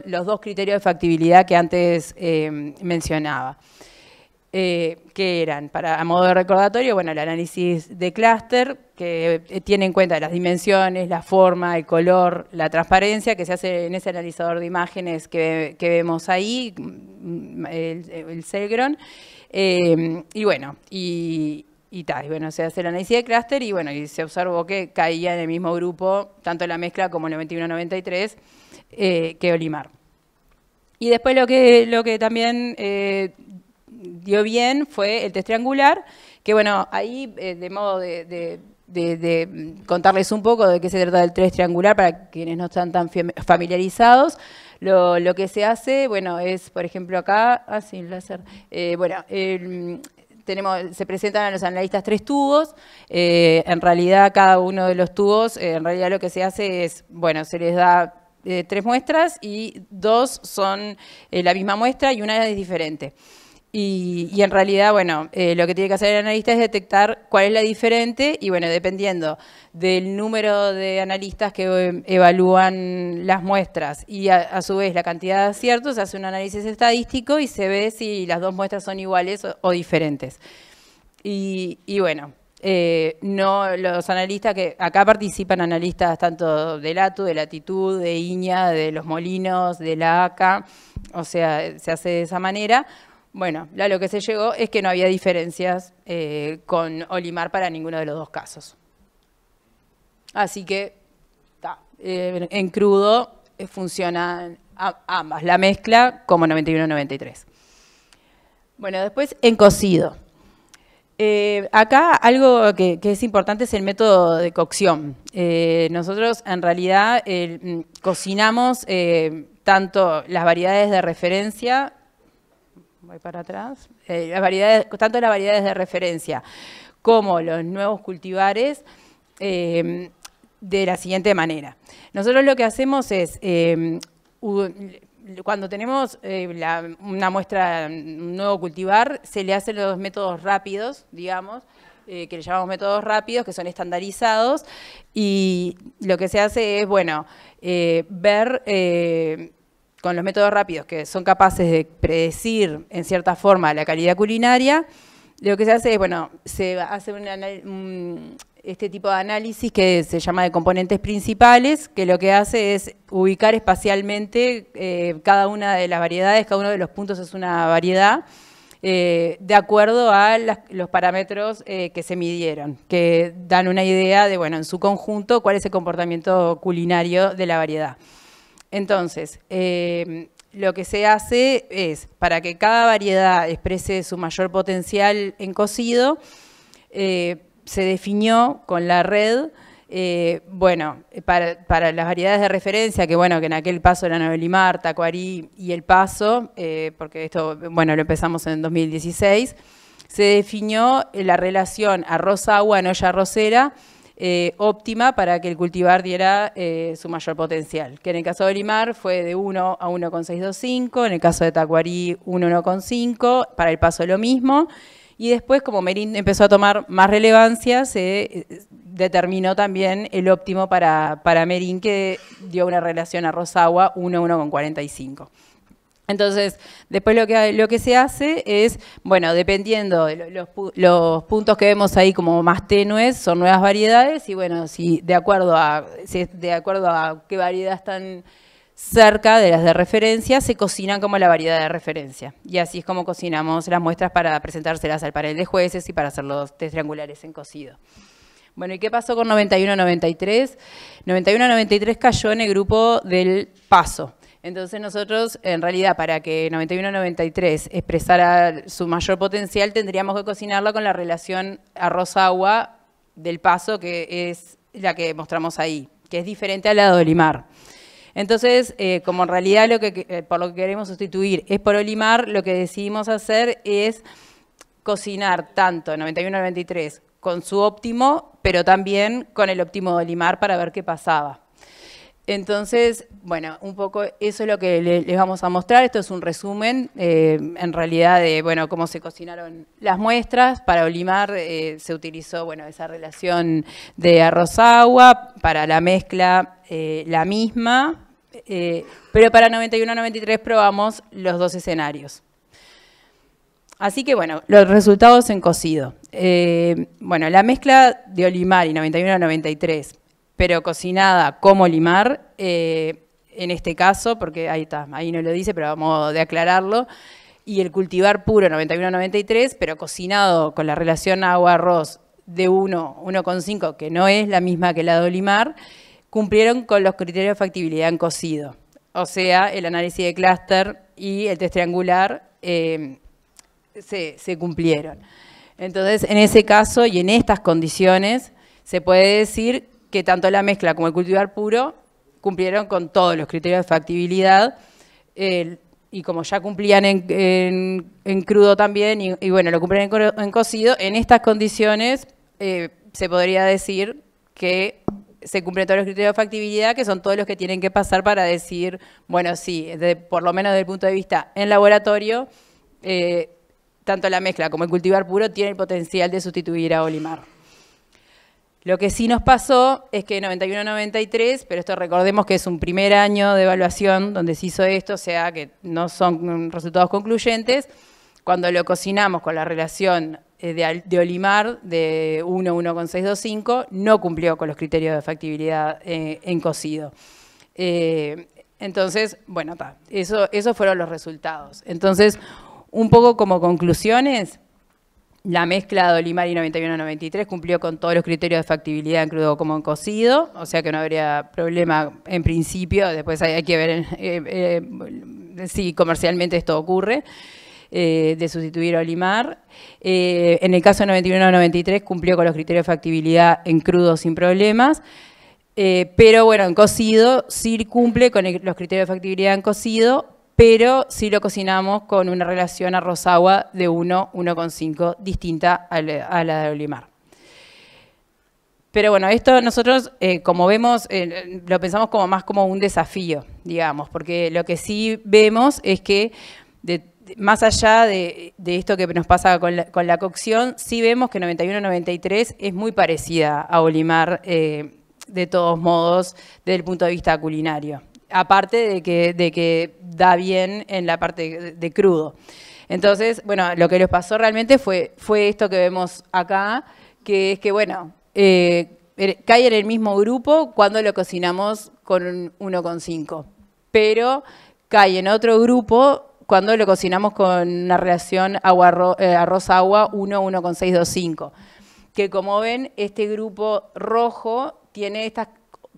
los dos criterios de factibilidad que antes eh, mencionaba. Eh, que eran, para, a modo de recordatorio, bueno, el análisis de clúster, que eh, tiene en cuenta las dimensiones, la forma, el color, la transparencia, que se hace en ese analizador de imágenes que, vemos ahí, mm, mm, el, el Selgron. Eh, y bueno, y, tal, bueno, se hace el análisis de clúster y bueno, y se observó que caía en el mismo grupo, tanto la mezcla como el 91-93, que Olimar. Y después lo que, lo que también dio bien fue el test triangular, que bueno, ahí eh, de modo de, contarles un poco de qué se trata del test triangular para quienes no están tan familiarizados. Lo, lo que se hace, bueno, es, por ejemplo, acá, ah, sí, láser, eh, bueno, tenemos, se presentan a los analistas tres tubos. Eh, en realidad, cada uno de los tubos, en realidad lo que se hace es, bueno, se les da tres muestras y dos son la misma muestra y una es diferente. Y, en realidad, bueno, eh, lo que tiene que hacer el analista es detectar cuál es la diferente y, bueno, dependiendo del número de analistas que e-, evalúan las muestras y a, su vez la cantidad de aciertos, se hace un análisis estadístico y se ve si las dos muestras son iguales o, diferentes. Y, bueno, eh, no los analistas que acá participan analistas tanto de ATU, de Latitud, de IñA, de Los Molinos, de la ACA, o sea, se hace de esa manera bueno, lo que se llegó es que no había diferencias eh, con Olimar para ninguno de los dos casos. Así que, eh, en crudo eh, funcionan ambas, la mezcla como 91-93. Bueno, después en cocido. acá algo que, es importante es el método de cocción. nosotros en realidad mm, cocinamos tanto las variedades de referencia voy para atrás, eh, tanto las variedades de referencia como los nuevos cultivares, eh, de la siguiente manera. Nosotros lo que hacemos es, eh, cuando tenemos una muestra, un nuevo cultivar, se le hacen los métodos rápidos, digamos, que le llamamos métodos rápidos, que son estandarizados, y lo que se hace es, bueno, ver con los métodos rápidos que son capaces de predecir en cierta forma la calidad culinaria, lo que se hace es, bueno, se hace este tipo de análisis que se llama de componentes principales, que lo que hace es ubicar espacialmente eh, cada una de las variedades, cada uno de los puntos es una variedad, eh, de acuerdo a los parámetros eh, que se midieron, que dan una idea de, bueno, en su conjunto, cuál es el comportamiento culinario de la variedad. Entonces, eh, lo que se hace es, para que cada variedad exprese su mayor potencial en cocido, eh, se definió con la red, eh, bueno, para, las variedades de referencia, que bueno, que en aquel paso eran Olimar, Tacuarí y El Paso, porque esto, bueno, lo empezamos en 2016, se definió la relación arroz-agua en olla arrocera, eh, óptima para que el cultivar diera eh, su mayor potencial, que en el caso de Limar fue de 1 a 1,625, en el caso de Tacuarí 1,1,5, para el paso lo mismo, y después como Merín empezó a tomar más relevancia, se eh, determinó también el óptimo para, para Merín, que dio una relación a Rosagua 1,1,45. Entonces, después lo que, se hace es, bueno, dependiendo de los, puntos que vemos ahí como más tenues, son nuevas variedades y bueno, si de acuerdo a, si de acuerdo a qué variedad están cerca de las de referencia, se cocinan como la variedad de referencia. Y así es como cocinamos las muestras para presentárselas al panel de jueces y para hacer los test triangulares en cocido. Bueno, ¿y qué pasó con 91-93? 91-93 cayó en el grupo del paso. Entonces nosotros, en realidad, para que 91-93 expresara su mayor potencial, tendríamos que cocinarla con la relación arroz-agua del paso, que es la que mostramos ahí, que es diferente a la de Olimar. Entonces, eh, como en realidad lo que, eh, por lo que queremos sustituir es por Olimar, lo que decidimos hacer es cocinar tanto 91-93 con su óptimo, pero también con el óptimo de Olimar para ver qué pasaba. Entonces, bueno, un poco eso es lo que les vamos a mostrar. Esto es un resumen, eh, en realidad, de bueno, cómo se cocinaron las muestras. Para Olimar eh, se utilizó bueno, esa relación de arroz-agua, para la mezcla eh, la misma, pero para 91-93 probamos los dos escenarios. Así que bueno, los resultados en cocido. bueno, la mezcla de Olimar y 91-93 pero cocinada como Olimar, en este caso, porque ahí está, ahí no lo dice, pero vamos de aclararlo, y el cultivar puro 91-93, pero cocinado con la relación agua-arroz de 1, 1,5, que no es la misma que la de Olimar, cumplieron con los criterios de factibilidad en cocido. O sea, el análisis de clúster y el test triangular eh, se cumplieron. Entonces, en ese caso y en estas condiciones, se puede decir que tanto la mezcla como el cultivar puro cumplieron con todos los criterios de factibilidad. Eh, y como ya cumplían en, crudo también, y, bueno, lo cumplen en, cocido, en estas condiciones eh, se podría decir que se cumplen todos los criterios de factibilidad, que son todos los que tienen que pasar para decir, bueno, sí, por lo menos desde el punto de vista en laboratorio, eh, tanto la mezcla como el cultivar puro tiene el potencial de sustituir a Olimar. Lo que sí nos pasó es que 91-93, pero esto recordemos que es un primer año de evaluación donde se hizo esto, o sea que no son resultados concluyentes, cuando lo cocinamos con la relación eh, de, Olimar de 1,1,625, no cumplió con los criterios de factibilidad eh, en cocido. Eh, entonces, bueno, eso, esos fueron los resultados. Entonces, un poco como conclusiones, la mezcla de y 91-93 cumplió con todos los criterios de factibilidad en crudo como en cocido, o sea que no habría problema en principio, después hay, que ver eh, eh, si comercialmente esto ocurre, eh, de sustituir a Olimar. en el caso 91-93 cumplió con los criterios de factibilidad en crudo sin problemas, pero bueno, en cocido sí cumple con los criterios de factibilidad en cocido, pero sí lo cocinamos con una relación arroz-agua de 1, 1,5, distinta a la de Olimar. Pero bueno, esto nosotros, eh, como vemos, eh, lo pensamos como más como un desafío, digamos, porque lo que sí vemos es que más allá de, esto que nos pasa con la, cocción, sí vemos que 91-93 es muy parecida a Olimar, eh, de todos modos, desde el punto de vista culinario aparte de que, da bien en la parte de crudo. Entonces, bueno, lo que les pasó realmente fue, esto que vemos acá, que es que, bueno, eh, er, cae en el mismo grupo cuando lo cocinamos con 1,5, pero cae en otro grupo cuando lo cocinamos con una relación arroz-agua 1, 1,625. Que como ven, este grupo rojo tiene estas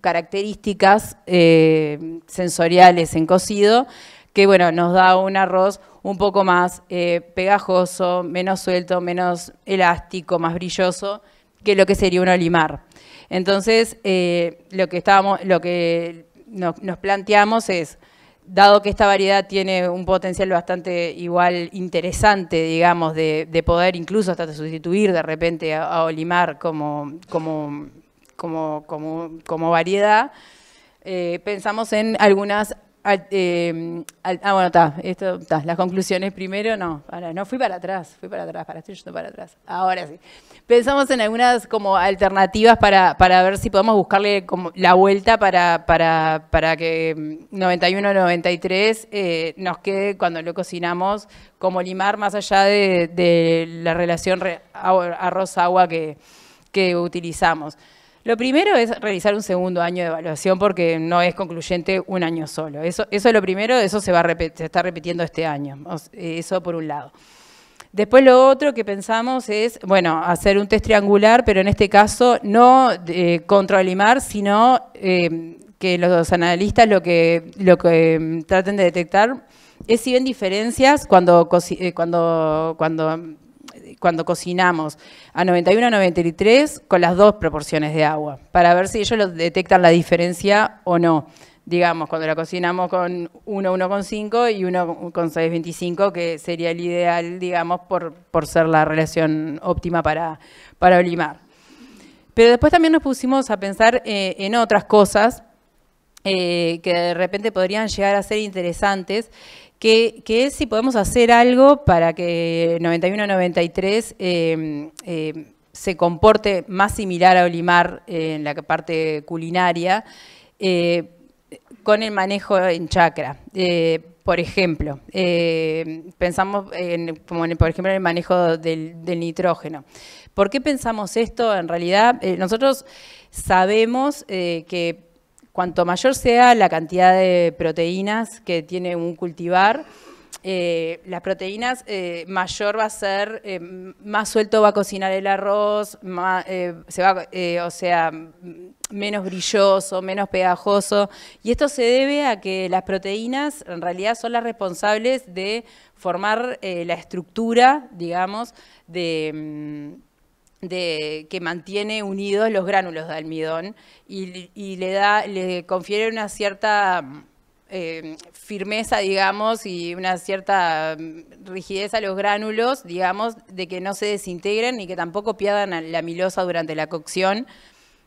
características eh, sensoriales en cocido, que bueno, nos da un arroz un poco más eh, pegajoso, menos suelto, menos elástico, más brilloso que lo que sería un olimar. Entonces, eh, lo que, estábamos, lo que nos, planteamos es, dado que esta variedad tiene un potencial bastante igual interesante, digamos, de, poder incluso hasta sustituir de repente a, olimar como como, variedad, eh, pensamos en algunas... Em, ah, bueno, está, las conclusiones primero, no, no, fui para atrás, fui para atrás, para estoy yendo para atrás, ahora sí. Pensamos en algunas como alternativas para, para ver si podemos buscarle como la vuelta para, para, para que 91-93 em, eh, nos quede cuando lo cocinamos como limar más allá de, de la relación arroz-agua que, que utilizamos. Lo primero es realizar un segundo año de evaluación porque no es concluyente un año solo. Eso, es lo primero, eso se, va se está repitiendo este año. Eh, eso por un lado. Después lo otro que pensamos es, bueno, hacer un test triangular, pero en este caso no controlimar, eh, contra sino eh, que los analistas lo que, lo que mm, traten de detectar es si ven diferencias cuando, cuando, cuando cuando cocinamos a 91 93 con las dos proporciones de agua, para ver si ellos detectan la diferencia o no. Digamos, cuando la cocinamos con 1, 1,5 y 1 con 6,25, que sería el ideal, digamos, por, ser la relación óptima para, para olimar. Pero después también nos pusimos a pensar eh, en otras cosas eh, que de repente podrían llegar a ser interesantes que, es si podemos hacer algo para que 91-93 eh, eh, se comporte más similar a Olimar en la parte culinaria, eh, con el manejo en chakra. por ejemplo, pensamos en, por ejemplo el manejo del, nitrógeno. ¿Por qué pensamos esto? En realidad, nosotros sabemos que cuanto mayor sea la cantidad de proteínas que tiene un cultivar, eh, las proteínas eh, mayor va a ser, eh, más suelto va a cocinar el arroz, se va, o sea, menos brilloso, menos pegajoso. Y esto se debe a que las proteínas en realidad son las responsables de formar la estructura, digamos, de... Mm, que mantiene unidos los gránulos de almidón y, le, da, le confiere una cierta eh, firmeza, digamos, y una cierta mm, rigidez a los gránulos, digamos, de que no se desintegren y que tampoco pierdan la milosa durante la cocción,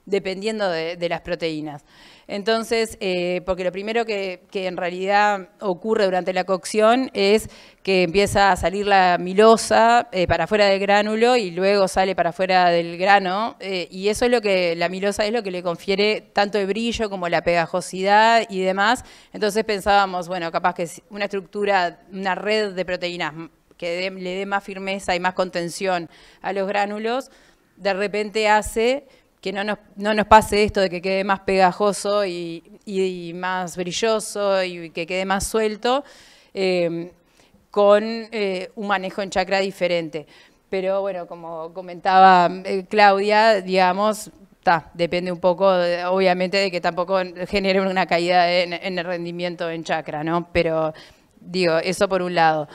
dependiendo de las proteínas. Entonces, eh, porque lo primero que, en realidad ocurre durante la cocción es que empieza a salir la milosa eh, para afuera del gránulo y luego sale para afuera del grano. Eh, y eso es lo que, la milosa es lo que le confiere tanto el brillo como la pegajosidad y demás. Entonces pensábamos, bueno, capaz que una estructura, una red de proteínas que le dé más firmeza y más contención a los gránulos, de repente hace que no nos, pase esto de que quede más pegajoso y, más brilloso y que quede más suelto em, con eh, un manejo en chakra diferente. Pero bueno, como comentaba eh, Claudia, digamos, depende un poco, obviamente, de que tampoco genere una caída en, el rendimiento en chakra, ¿no? Pero digo, eso por un lado.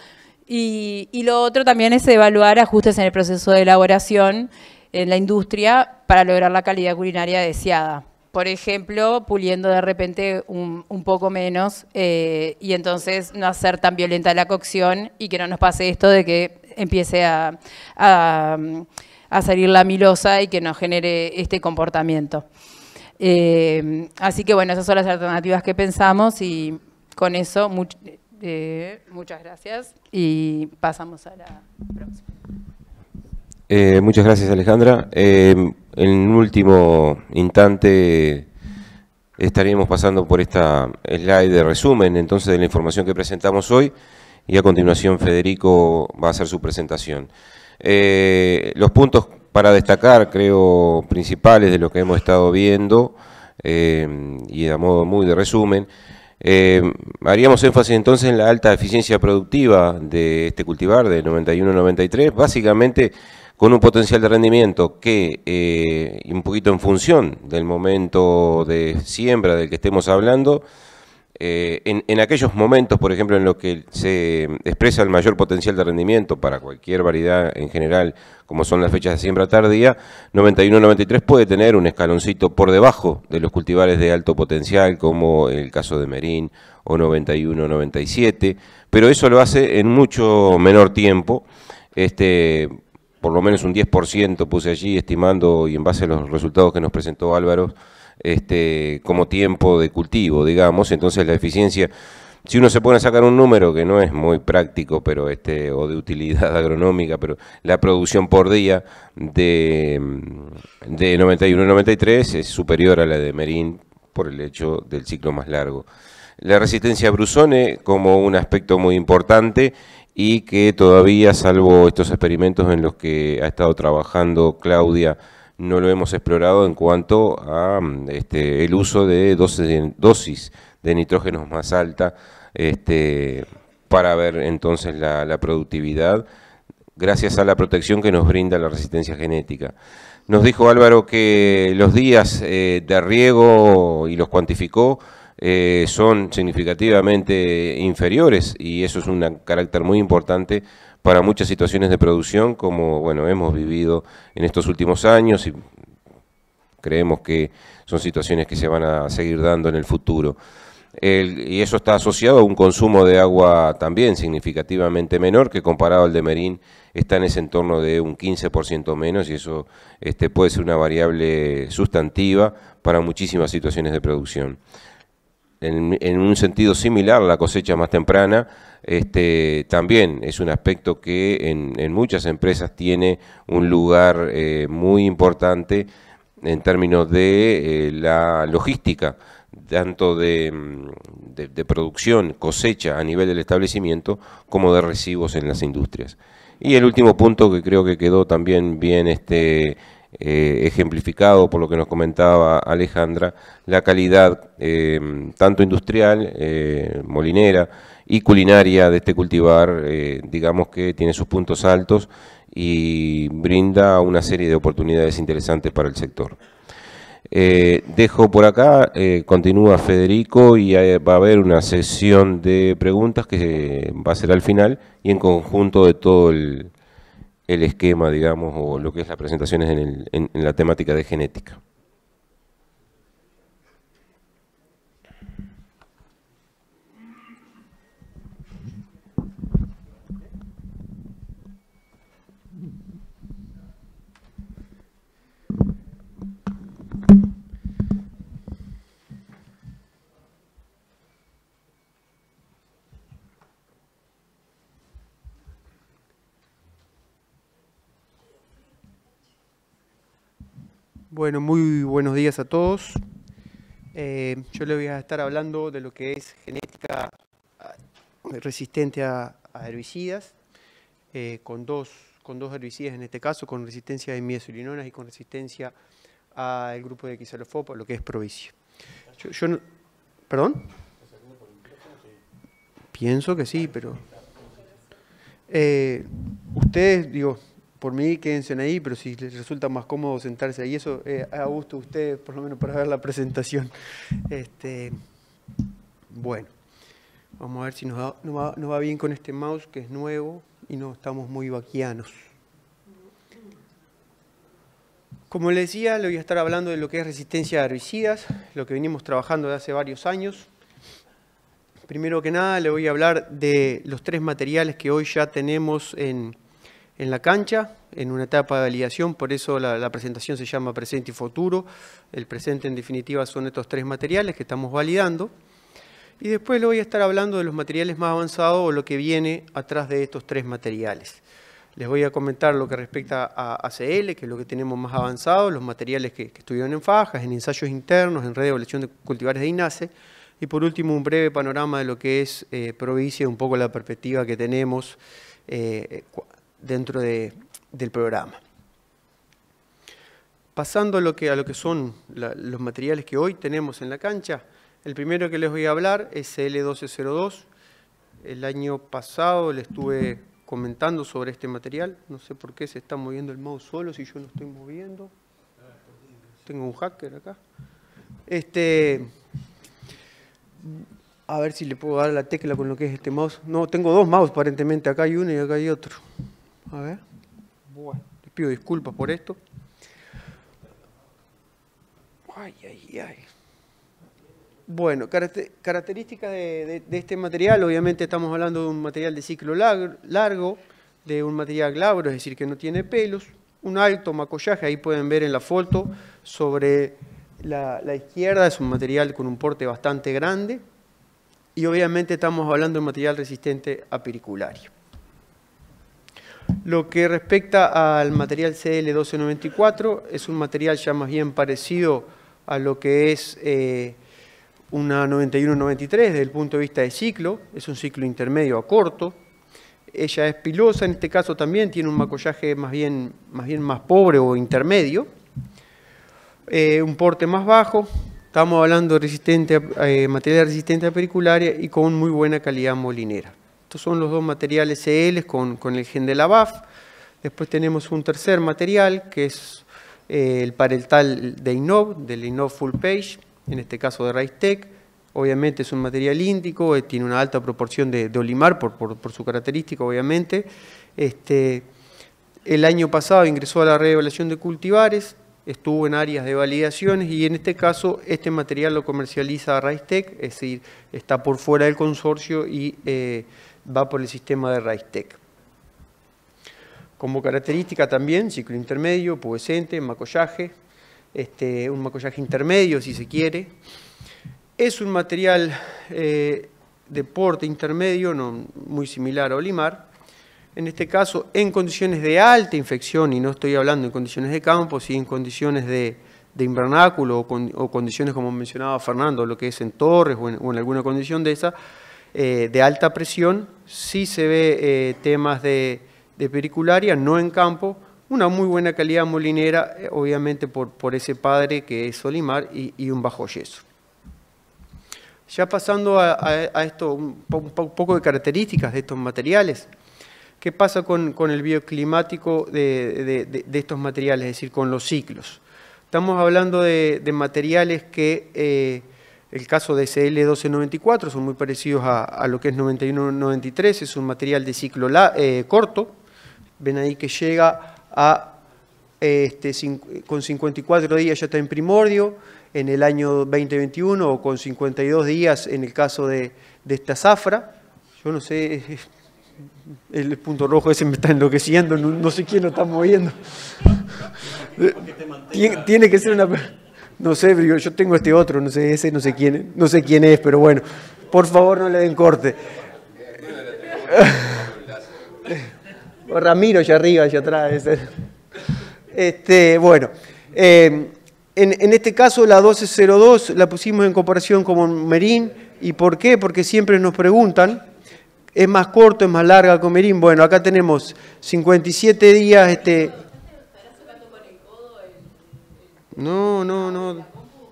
y lo otro también es evaluar ajustes en el proceso de elaboración en la industria para lograr la calidad culinaria deseada. Por ejemplo, puliendo de repente un, poco menos eh, y entonces no hacer tan violenta la cocción y que no nos pase esto de que empiece a, salir la milosa y que nos genere este comportamiento. Eh, así que bueno, esas son las alternativas que pensamos y con eso eh, muchas gracias y pasamos a la próxima. Eh, muchas gracias Alejandra. Eh, en último instante estaríamos pasando por esta slide de resumen entonces de la información que presentamos hoy y a continuación Federico va a hacer su presentación. Eh, los puntos para destacar, creo, principales de lo que hemos estado viendo y a modo muy de resumen, haríamos énfasis entonces en la alta eficiencia productiva de este cultivar de 91-93, básicamente con un potencial de rendimiento que, eh, un poquito en función del momento de siembra del que estemos hablando, eh, en, aquellos momentos, por ejemplo, en los que se expresa el mayor potencial de rendimiento para cualquier variedad en general, como son las fechas de siembra tardía, 91-93 puede tener un escaloncito por debajo de los cultivares de alto potencial, como el caso de Merín o 91-97, pero eso lo hace en mucho menor tiempo. Este, por lo menos un 10% puse allí, estimando y en base a los resultados que nos presentó Álvaro, este, como tiempo de cultivo, digamos. Entonces la eficiencia, si uno se pone a sacar un número que no es muy práctico, pero este, o de utilidad agronómica, pero la producción por día de, de 91-93 es superior a la de Merín por el hecho del ciclo más largo. La resistencia a Brusone como un aspecto muy importante y que todavía, salvo estos experimentos en los que ha estado trabajando Claudia, no lo hemos explorado en cuanto a mm, este, el uso de dosis de nitrógenos más alta este, para ver entonces la, productividad gracias a la protección que nos brinda la resistencia genética. Nos dijo Álvaro que los días eh, de riego, y los cuantificó, eh, son significativamente inferiores y eso es un carácter muy importante para muchas situaciones de producción como bueno hemos vivido en estos últimos años y creemos que son situaciones que se van a seguir dando en el futuro. y eso está asociado a un consumo de agua también significativamente menor que comparado al de Merín está en ese entorno de un 15% menos y eso este, puede ser una variable sustantiva para muchísimas situaciones de producción en, un sentido similar la cosecha más temprana, este, también es un aspecto que en, muchas empresas tiene un lugar eh, muy importante en términos de eh, la logística, tanto mm, de, producción, cosecha a nivel del establecimiento, como de recibos en las industrias. Y el último punto que creo que quedó también bien este, eh, ejemplificado por lo que nos comentaba Alejandra, la calidad eh, tanto industrial, eh, molinera y culinaria de este cultivar, digamos que tiene sus puntos altos y brinda una serie de oportunidades interesantes para el sector. dejo por acá, continúa Federico y va a haber una sesión de preguntas que va a ser al final y en conjunto de todo el, el esquema, digamos, o lo que es la presentación en, en la temática de genética. Bueno, muy buenos días a todos. Eh, yo le voy a estar hablando de lo que es genética ah, resistente a, herbicidas, eh, con, dos, con dos herbicidas en este caso, con resistencia a imidazolinonas y con resistencia al grupo de quisalofopa, lo que es Provicio. Yo, ¿Perdón? Pienso que sí, pero... Eh, ustedes, digo, por mí quédense ahí, pero si les resulta más cómodo sentarse ahí, eso eh, a gusto ustedes, por lo menos para ver la presentación. Este, bueno, vamos a ver si nos, va, bien con este mouse que es nuevo y no estamos muy vaquianos. Como les decía, le voy a estar hablando de lo que es resistencia a herbicidas, lo que venimos trabajando de hace varios años. Primero que nada, le voy a hablar de los tres materiales que hoy ya tenemos en, en la cancha, en una etapa de validación, por eso la, presentación se llama presente y futuro. El presente en definitiva son estos tres materiales que estamos validando. Y después le voy a estar hablando de los materiales más avanzados o lo que viene atrás de estos tres materiales. Les voy a comentar lo que respecta a ACL, que es lo que tenemos más avanzado, los materiales que, estuvieron en fajas, en ensayos internos, en red de evaluación de cultivares de INACE, Y por último, un breve panorama de lo que es eh, provincia, un poco la perspectiva que tenemos eh, eh, dentro de, del programa. Pasando a lo que, a lo que son los materiales que hoy tenemos en la cancha, el primero que les voy a hablar es L1202. El año pasado le estuve comentando sobre este material. No sé por qué se está moviendo el mouse solo si yo no estoy moviendo. Tengo un hacker acá. Este, a ver si le puedo dar la tecla con lo que es este mouse. No, tengo dos mouse aparentemente. Acá hay uno y acá hay otro. A ver. Bueno, les pido disculpas por esto. Ay, ay, ay. Bueno, características de, este material, obviamente estamos hablando de un material de ciclo largo, de un material glabro, es decir, que no tiene pelos, un alto macollaje, ahí pueden ver en la foto, sobre la, la izquierda, es un material con un porte bastante grande, y obviamente estamos hablando de un material resistente a periculario. Lo que respecta al material CL1294, es un material ya más bien parecido a lo que es eh, una 9193 desde el punto de vista de ciclo, es un ciclo intermedio a corto. Ella es pilosa, en este caso también tiene un macollaje más bien más, pobre o intermedio. Eh, un porte más bajo, estamos hablando de resistente, eh, material resistente a pericularia y con muy buena calidad molinera. Estos son los dos materiales EL con, el gen de la BAF. Después tenemos un tercer material que es eh, el parental de INNOV, del INNOV Full Page, en este caso de RiceTech. Obviamente es un material índico, eh, tiene una alta proporción de, de olimar por, su característica, obviamente. Este, el año pasado ingresó a la red de evaluación de cultivares, estuvo en áreas de validaciones y en este caso este material lo comercializa RiceTech, es decir, está por fuera del consorcio y... Eh, va por el sistema de RISTEC. Como característica también, ciclo intermedio, pubescente, macollaje, este, un macollaje intermedio si se quiere. Es un material eh, de porte intermedio, no, muy similar a Olimar. En este caso, en condiciones de alta infección, y no estoy hablando en condiciones de campo, sino en condiciones de, invernáculo o, condiciones como mencionaba Fernando, lo que es en torres o en alguna condición de esa, eh, de alta presión, sí se ve eh, temas de, pericularia, no en campo, una muy buena calidad molinera, eh, obviamente por, por ese padre que es Solimar y, y un bajo yeso. Ya pasando a, esto, un, poco de características de estos materiales. ¿Qué pasa con, el bioclimático de, de, estos materiales, es decir, con los ciclos? Estamos hablando de, materiales que el caso de CL1294, son muy parecidos a, lo que es 9193, es un material de ciclo eh, corto, ven ahí que llega a, este, con 54 días ya está en primordio, en el año 2021 o con 52 días en el caso de, esta zafra, yo no sé, el punto rojo ese me está enloqueciendo, no, sé quién lo está moviendo. tiene que ser una... No sé, yo, tengo este otro, no sé ese, no sé quién, no sé quién es, pero bueno, por favor no le den corte. Ramiro allá arriba, allá atrás. Este, bueno, eh, en, este caso la 1202 la pusimos en comparación con Merín. ¿Y por qué? Porque siempre nos preguntan, ¿es más corto, es más larga con Merín? Bueno, acá tenemos 57 días, este, no, no, no.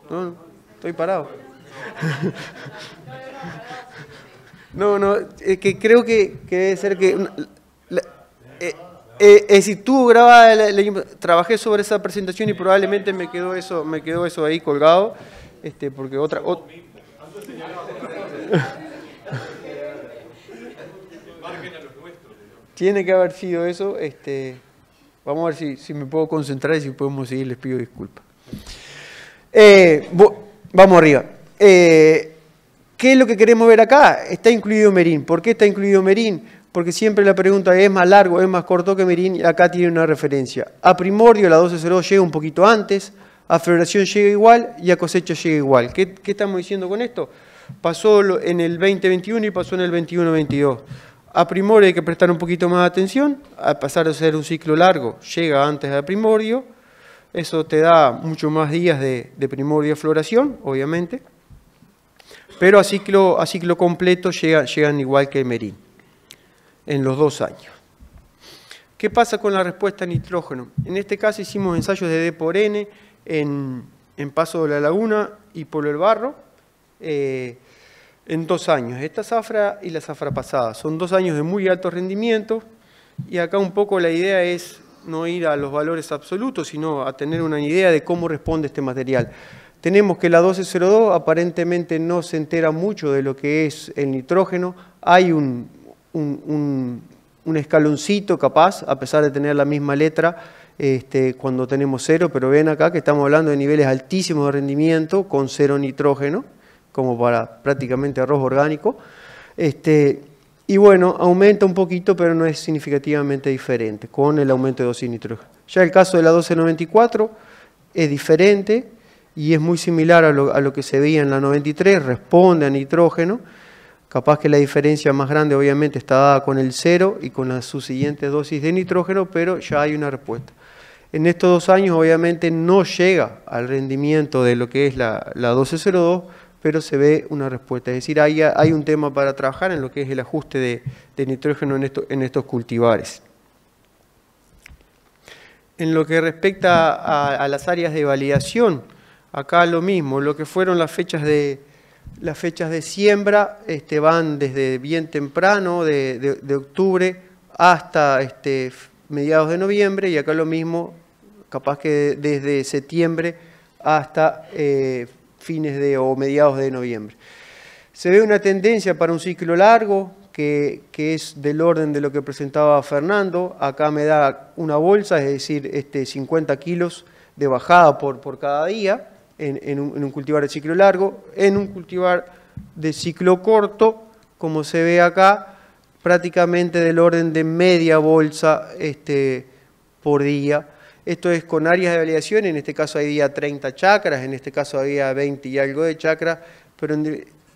No, estoy parado. no, no, es que creo que, debe ser que... Eh, eh, eh, si tú grabas, trabajé sobre esa presentación y probablemente me quedó eso, me quedó eso ahí colgado, este, porque otra. Tiene que haber sido eso, este, vamos a ver si, si me puedo concentrar y si podemos seguir, les pido disculpas. Eh, vamos arriba. Eh, ¿Qué es lo que queremos ver acá? Está incluido Merín. ¿Por qué está incluido Merín? Porque siempre la pregunta es más largo, es más corto que Merín, y acá tiene una referencia. A Primordio, la 12.02 llega un poquito antes, a Floración llega igual y a Cosecha llega igual. ¿Qué, estamos diciendo con esto? Pasó en el 2021 y pasó en el 21.22 A Primordio hay que prestar un poquito más atención, al pasar a ser un ciclo largo, llega antes a Primordio eso te da mucho más días de, primordial floración, obviamente. Pero a ciclo, completo llegan, llegan igual que el merín, en los dos años. ¿Qué pasa con la respuesta a nitrógeno? En este caso hicimos ensayos de D por N en, Paso de la Laguna y por el Barro eh, en dos años. Esta zafra y la zafra pasada. Son dos años de muy alto rendimiento y acá un poco la idea es no ir a los valores absolutos, sino a tener una idea de cómo responde este material. Tenemos que la 1202 aparentemente no se entera mucho de lo que es el nitrógeno. Hay un, un, escaloncito capaz, a pesar de tener la misma letra, este, cuando tenemos cero, pero ven acá que estamos hablando de niveles altísimos de rendimiento con cero nitrógeno, como para prácticamente arroz orgánico. Este, y bueno, aumenta un poquito, pero no es significativamente diferente con el aumento de dosis nitrógeno. Ya el caso de la 1294 es diferente y es muy similar a lo, a lo que se veía en la 93, responde a nitrógeno. Capaz que la diferencia más grande obviamente está dada con el cero y con la subsiguientes dosis de nitrógeno, pero ya hay una respuesta. En estos dos años obviamente no llega al rendimiento de lo que es la, la 1202, pero se ve una respuesta. Es decir, hay, un tema para trabajar en lo que es el ajuste de, nitrógeno en, estos cultivares. En lo que respecta a, las áreas de validación, acá lo mismo, lo que fueron las fechas de, las fechas de siembra este, van desde bien temprano, de, octubre, hasta este, mediados de noviembre, y acá lo mismo, capaz que desde septiembre hasta eh, fines de o mediados de noviembre. Se ve una tendencia para un ciclo largo, que, es del orden de lo que presentaba Fernando. Acá me da una bolsa, es decir, este, 50 kilos de bajada por, cada día en, un, cultivar de ciclo largo. En un cultivar de ciclo corto, como se ve acá, prácticamente del orden de media bolsa este, por día esto es con áreas de validación, en este caso había 30 chacras, en este caso había 20 y algo de chakras, pero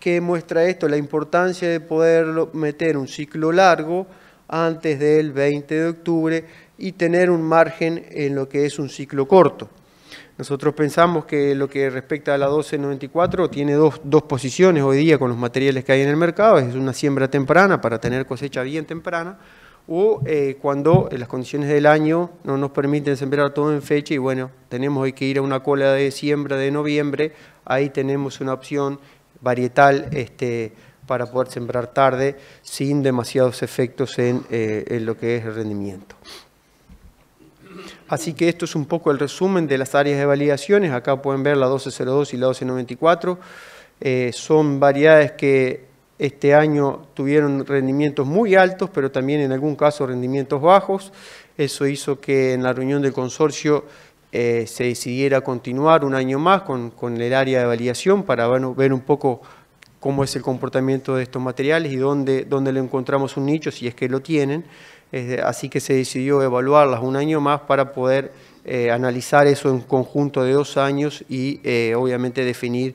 ¿qué muestra esto? La importancia de poder meter un ciclo largo antes del 20 de octubre y tener un margen en lo que es un ciclo corto. Nosotros pensamos que lo que respecta a la 1294 tiene dos, posiciones hoy día con los materiales que hay en el mercado, es una siembra temprana para tener cosecha bien temprana, o eh, cuando eh, las condiciones del año no nos permiten sembrar todo en fecha y bueno, tenemos que ir a una cola de siembra de noviembre, ahí tenemos una opción varietal este, para poder sembrar tarde sin demasiados efectos en, eh, lo que es el rendimiento. Así que esto es un poco el resumen de las áreas de validaciones. Acá pueden ver la 1202 y la 1294. son variedades que este año tuvieron rendimientos muy altos, pero también en algún caso rendimientos bajos. Eso hizo que en la reunión del consorcio eh, se decidiera continuar un año más con, el área de validación para ver un poco cómo es el comportamiento de estos materiales y dónde, le encontramos un nicho, si es que lo tienen. así que se decidió evaluarlas un año más para poder eh, analizar eso en conjunto de dos años y eh, obviamente definir,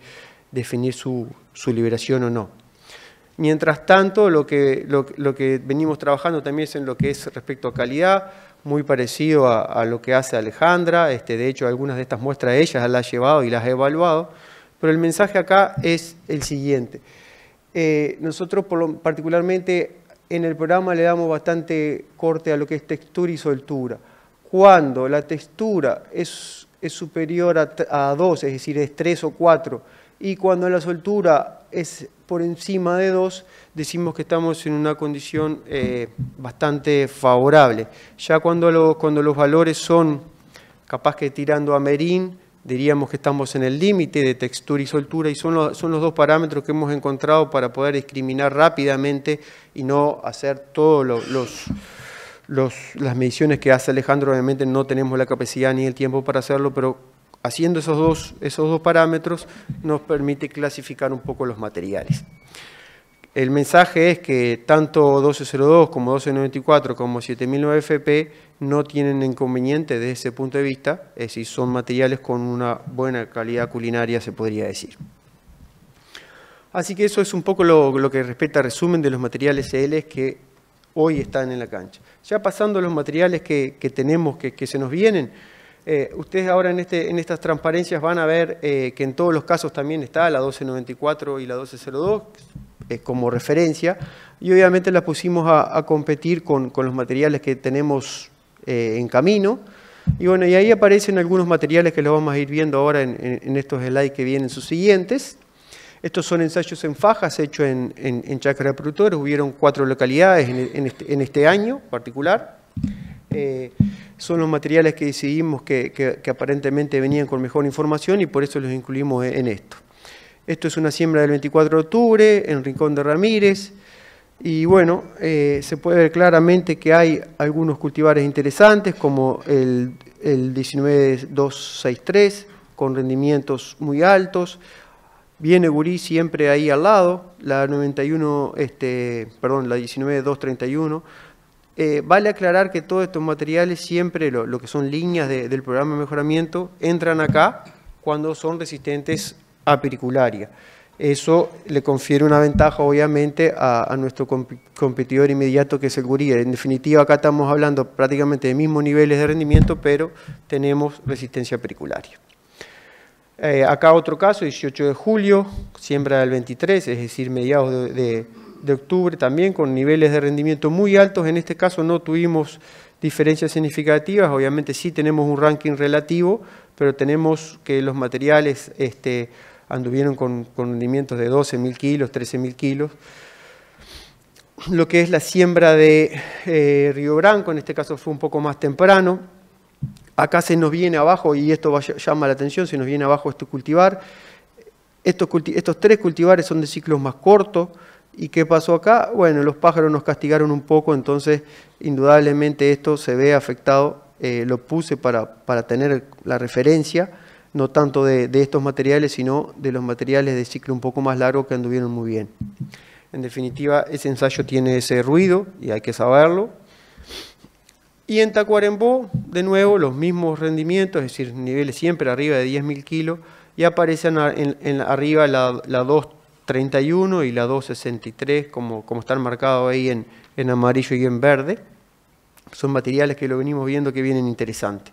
definir su, su liberación o no. Mientras tanto, lo que, venimos trabajando también es en lo que es respecto a calidad, muy parecido a, lo que hace Alejandra. Este, de hecho, algunas de estas muestras ella las ha llevado y las ha evaluado. Pero el mensaje acá es el siguiente. Eh, nosotros, particularmente en el programa, le damos bastante corte a lo que es textura y soltura. Cuando la textura es, superior a 2, es decir, es 3 o 4, y cuando la soltura es por encima de dos decimos que estamos en una condición eh, bastante favorable. Ya cuando, cuando los valores son capaz que tirando a merín, diríamos que estamos en el límite de textura y soltura y son los, son los dos parámetros que hemos encontrado para poder discriminar rápidamente y no hacer todos los... las mediciones que hace Alejandro, obviamente no tenemos la capacidad ni el tiempo para hacerlo, pero haciendo esos dos, parámetros nos permite clasificar un poco los materiales. El mensaje es que tanto 1202 como 1294 como 7009 FP no tienen inconveniente desde ese punto de vista, es decir, son materiales con una buena calidad culinaria, se podría decir. Así que eso es un poco lo, que respecta al resumen de los materiales CL que hoy están en la cancha. Ya pasando a los materiales que, tenemos, que se nos vienen, eh, ustedes ahora este, en, estas transparencias van a ver eh, que en todos los casos también está la 1294 y la 1202 eh, como referencia y obviamente las pusimos a, competir con, los materiales que tenemos en camino. Y bueno, y ahí aparecen algunos materiales que los vamos a ir viendo ahora en, estos slides que vienen sus siguientes. Estos son ensayos en fajas hechos en, en, Chacra Productores. Hubieron cuatro localidades en, este, este, año particular son los materiales que decidimos que, aparentemente venían con mejor información y por eso los incluimos en esto. Esto es una siembra del 24 de octubre en Rincón de Ramírez y bueno, eh, se puede ver claramente que hay algunos cultivares interesantes como el, el 19263 con rendimientos muy altos, Viene Gurí siempre ahí al lado, la 91, este, perdón, la 19231, eh, vale aclarar que todos estos materiales, siempre lo, que son líneas del programa de mejoramiento, entran acá cuando son resistentes a pericularia. Eso le confiere una ventaja, obviamente, a, nuestro competidor inmediato, que es el guría. En definitiva, acá estamos hablando prácticamente de mismos niveles de rendimiento, pero tenemos resistencia pericularia. Eh, acá otro caso, 18 de julio, siembra del 23, es decir, mediados de, de octubre también con niveles de rendimiento muy altos. En este caso no tuvimos diferencias significativas, obviamente sí tenemos un ranking relativo, pero tenemos que los materiales este, anduvieron con, rendimientos de 12.000 kilos, 13.000 kilos. Lo que es la siembra de eh, Río Branco, en este caso fue un poco más temprano. Acá se nos viene abajo, y esto llama la atención, se nos viene abajo este cultivar. Estos, estos tres cultivares son de ciclos más cortos, ¿Y qué pasó acá? Bueno, los pájaros nos castigaron un poco, entonces indudablemente esto se ve afectado. Eh, lo puse para, tener la referencia, no tanto de, estos materiales, sino de los materiales de ciclo un poco más largo que anduvieron muy bien. En definitiva, ese ensayo tiene ese ruido y hay que saberlo. Y en Tacuarembó, de nuevo, los mismos rendimientos, es decir, niveles siempre arriba de 10.000 kilos, y aparecen en, arriba la, la 2 31 y la 263, como, como están marcados ahí en, amarillo y en verde. Son materiales que lo venimos viendo que vienen interesantes.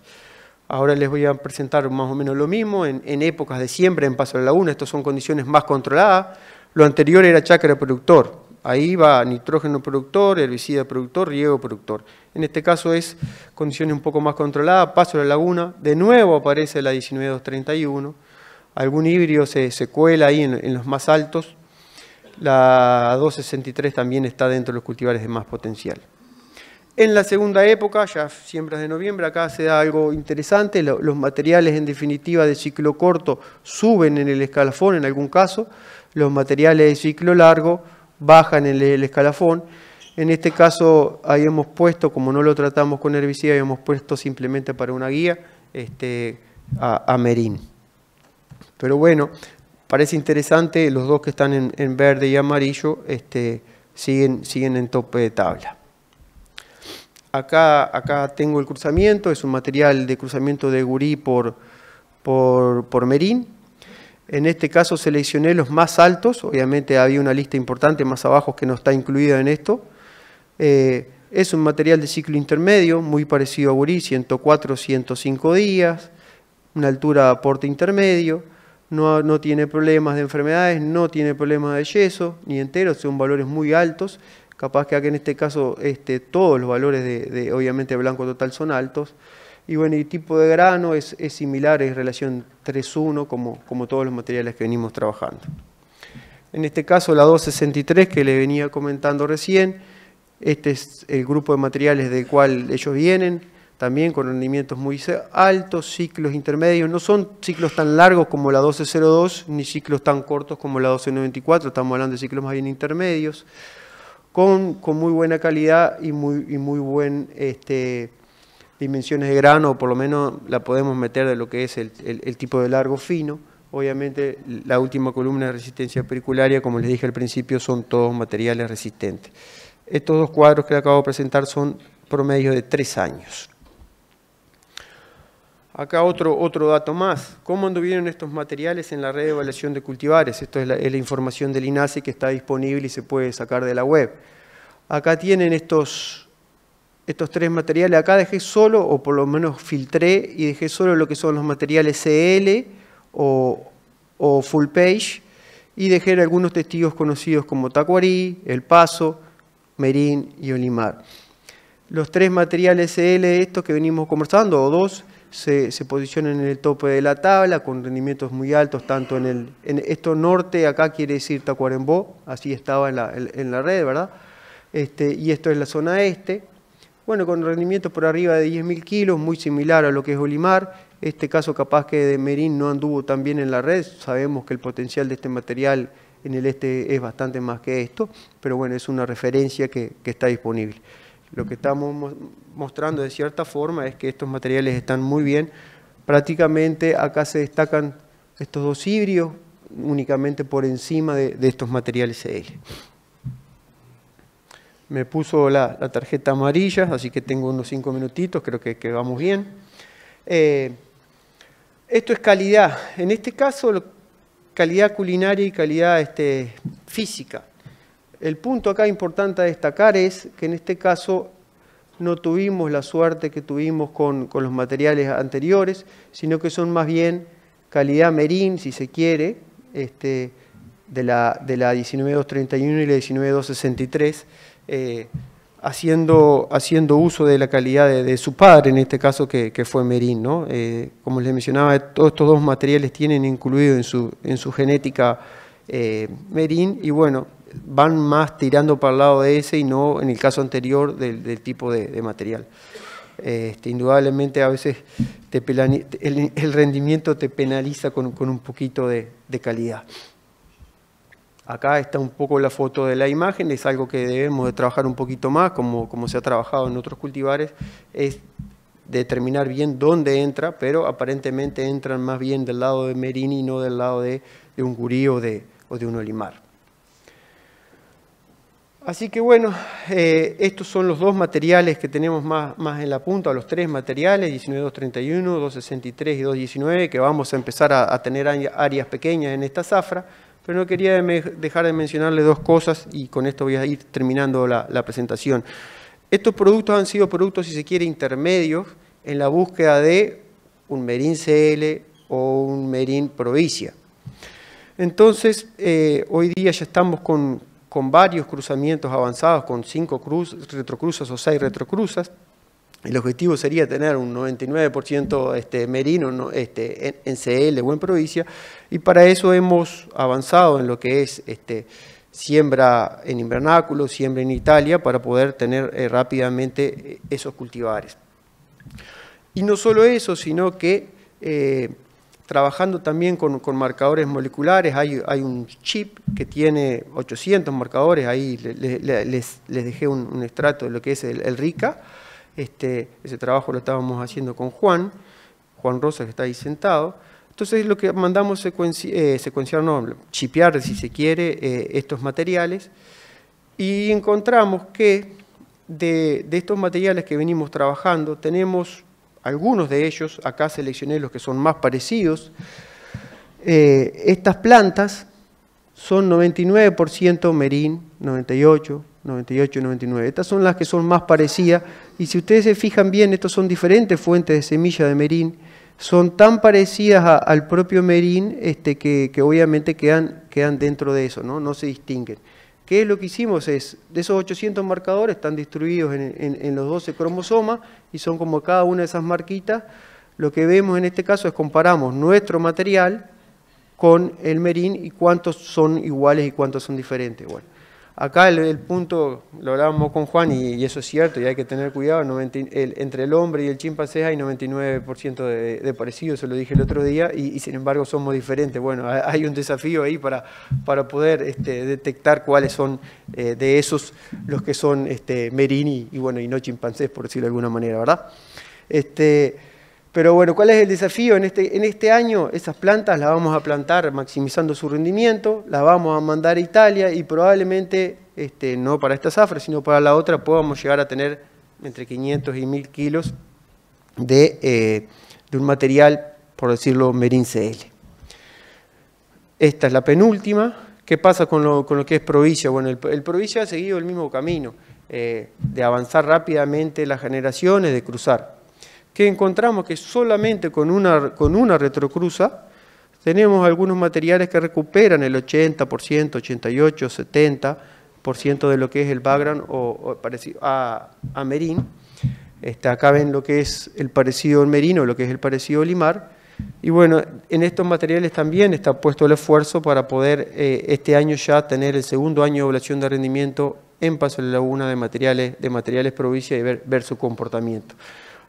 Ahora les voy a presentar más o menos lo mismo en, épocas de siembra, en paso de la Laguna, estas son condiciones más controladas. Lo anterior era chacra productor, ahí va nitrógeno productor, herbicida productor, riego productor. En este caso es condiciones un poco más controladas, paso de la laguna, de nuevo aparece la 19231 algún híbrido se, cuela ahí en, los más altos. La 263 también está dentro de los cultivares de más potencial. En la segunda época, ya siembras de noviembre, acá se da algo interesante, los materiales en definitiva de ciclo corto suben en el escalafón en algún caso, los materiales de ciclo largo bajan en el escalafón. En este caso ahí hemos puesto, como no lo tratamos con herbicida, hemos puesto simplemente para una guía, este, a, a merín. Pero bueno, parece interesante, los dos que están en, verde y amarillo este, siguen, en tope de tabla. Acá, tengo el cruzamiento, es un material de cruzamiento de gurí por, merín. En este caso seleccioné los más altos, obviamente había una lista importante más abajo que no está incluida en esto. Eh, es un material de ciclo intermedio, muy parecido a gurí, 104-105 días, una altura de aporte intermedio no, tiene problemas de enfermedades, no tiene problemas de yeso, ni enteros, son valores muy altos. Capaz que aquí en este caso este, todos los valores de, obviamente blanco total son altos. Y bueno, el tipo de grano es, similar, es relación 3-1 como, como todos los materiales que venimos trabajando. En este caso la 263 que le venía comentando recién, este es el grupo de materiales del cual ellos vienen también con rendimientos muy altos, ciclos intermedios, no son ciclos tan largos como la 1202, ni ciclos tan cortos como la 1294, estamos hablando de ciclos más bien intermedios, con, muy buena calidad y muy, buenas buen este, dimensiones de grano, o por lo menos la podemos meter de lo que es el, tipo de largo fino. Obviamente la última columna de resistencia pericularia, como les dije al principio, son todos materiales resistentes. Estos dos cuadros que acabo de presentar son promedios de tres años. Acá otro, otro dato más. ¿Cómo anduvieron estos materiales en la red de evaluación de cultivares? Esto es la, información del INASE que está disponible y se puede sacar de la web. Acá tienen estos, tres materiales. Acá dejé solo, o por lo menos filtré, y dejé solo lo que son los materiales CL o, full page, y dejé algunos testigos conocidos como Tacuarí, El Paso, Merín y Olimar. Los tres materiales CL estos que venimos conversando, o dos, se, se, posicionan en el tope de la tabla con rendimientos muy altos, tanto en el... En esto norte acá quiere decir Tacuarembó, así estaba en la, red, ¿verdad? Este, y esto es la zona este. Bueno, con rendimientos por arriba de 10.000 kilos, muy similar a lo que es Olimar. Este caso capaz que de Merín no anduvo tan bien en la red, sabemos que el potencial de este material en el este es bastante más que esto, pero bueno, es una referencia que está disponible. Lo que estamos mostrando de cierta forma es que estos materiales están muy bien. Prácticamente acá se destacan estos dos híbridos, únicamente por encima de, estos materiales CL. Me puso la, tarjeta amarilla, así que tengo unos cinco minutitos, creo que, vamos bien. Eh, esto es calidad. En este caso, calidad culinaria y calidad este, física. El punto acá importante a destacar es que en este caso no tuvimos la suerte que tuvimos con, los materiales anteriores, sino que son más bien calidad merín, si se quiere, este, de, la, 19231 y la 19263, eh, haciendo, uso de la calidad de, su padre, en este caso que, fue merín. ¿no? Eh, como les mencionaba, todos estos dos materiales tienen incluido en su, genética eh, merín y bueno, van más tirando para el lado de ese y no en el caso anterior del, tipo de, material. Este, indudablemente a veces el, rendimiento te penaliza con, un poquito de, calidad. Acá está un poco la foto de la imagen, es algo que debemos de trabajar un poquito más, como, se ha trabajado en otros cultivares, es determinar bien dónde entra, pero aparentemente entran más bien del lado de Merini y no del lado de, un gurí de, o de un olimar. Así que bueno, eh, estos son los dos materiales que tenemos más, más en la punta, los tres materiales, 19231, 263 y 219, que vamos a empezar a, tener áreas pequeñas en esta zafra, pero no quería dejar de mencionarle dos cosas y con esto voy a ir terminando la, presentación. Estos productos han sido productos, si se quiere, intermedios en la búsqueda de un Merin CL o un Merin Provincia. Entonces, eh, hoy día ya estamos con con varios cruzamientos avanzados, con cinco retrocruzas o seis retrocruzas. El objetivo sería tener un 99% este, merino este, en, CL o en provincia, y para eso hemos avanzado en lo que es este, siembra en invernáculo, siembra en Italia, para poder tener eh, rápidamente eh, esos cultivares. Y no solo eso, sino que eh, trabajando también con, marcadores moleculares. Hay, un chip que tiene 800 marcadores, ahí les, dejé un, un, de lo que es el, RICA. Este, ese trabajo lo estábamos haciendo con Juan, Juan Rosa que está ahí sentado. Entonces lo que mandamos eh, secuenciar, no, chipear si se quiere, eh, estos materiales y encontramos que de, estos materiales que venimos trabajando tenemos algunos de ellos, acá seleccioné los que son más parecidos, eh, estas plantas son 99% merín, 98, 98, 99. Estas son las que son más parecidas y si ustedes se fijan bien, estas son diferentes fuentes de semilla de merín, son tan parecidas al propio merín este, que, obviamente quedan, quedan dentro de eso, no se distinguen. ¿Qué es lo que hicimos es, de esos 800 marcadores están distribuidos en, los 12 cromosomas y son como cada una de esas marquitas, lo que vemos en este caso es comparamos nuestro material con el merín y cuántos son iguales y cuántos son diferentes. Acá el, punto, lo hablábamos con Juan y, eso es cierto, y hay que tener cuidado, entre el hombre y el chimpancé hay 99% de, parecidos, parecido, lo dije el otro día, y, sin embargo somos diferentes. Bueno, hay un desafío ahí para, para poder este, detectar cuáles son eh, de esos los que son este, merini y, bueno, y no chimpancés, por decirlo de alguna manera, ¿verdad? Este, pero bueno, ¿cuál es el desafío? Este, en este, año esas plantas las vamos a plantar maximizando su rendimiento, las vamos a mandar a Italia y probablemente, este, no para esta zafra, sino para la otra, podamos llegar a tener entre 500 y 1000 kilos eh, de, un material, por decirlo, Merin CL. Esta es la penúltima. ¿Qué pasa con lo, que es Provincia? Bueno, el, Provincia ha seguido el mismo camino eh, de avanzar rápidamente las generaciones, de cruzar que encontramos que solamente con una, retrocruza tenemos algunos materiales que recuperan el 80%, 88, 70% de lo que es el background o, parecido a, merín. Este, acá ven lo que es el parecido al merino, lo que es el parecido limar. Y bueno, en estos materiales también está puesto el esfuerzo para poder eh, este año ya tener el segundo año de evaluación de rendimiento en Paso de la Laguna de materiales, de materiales provincia y ver su comportamiento.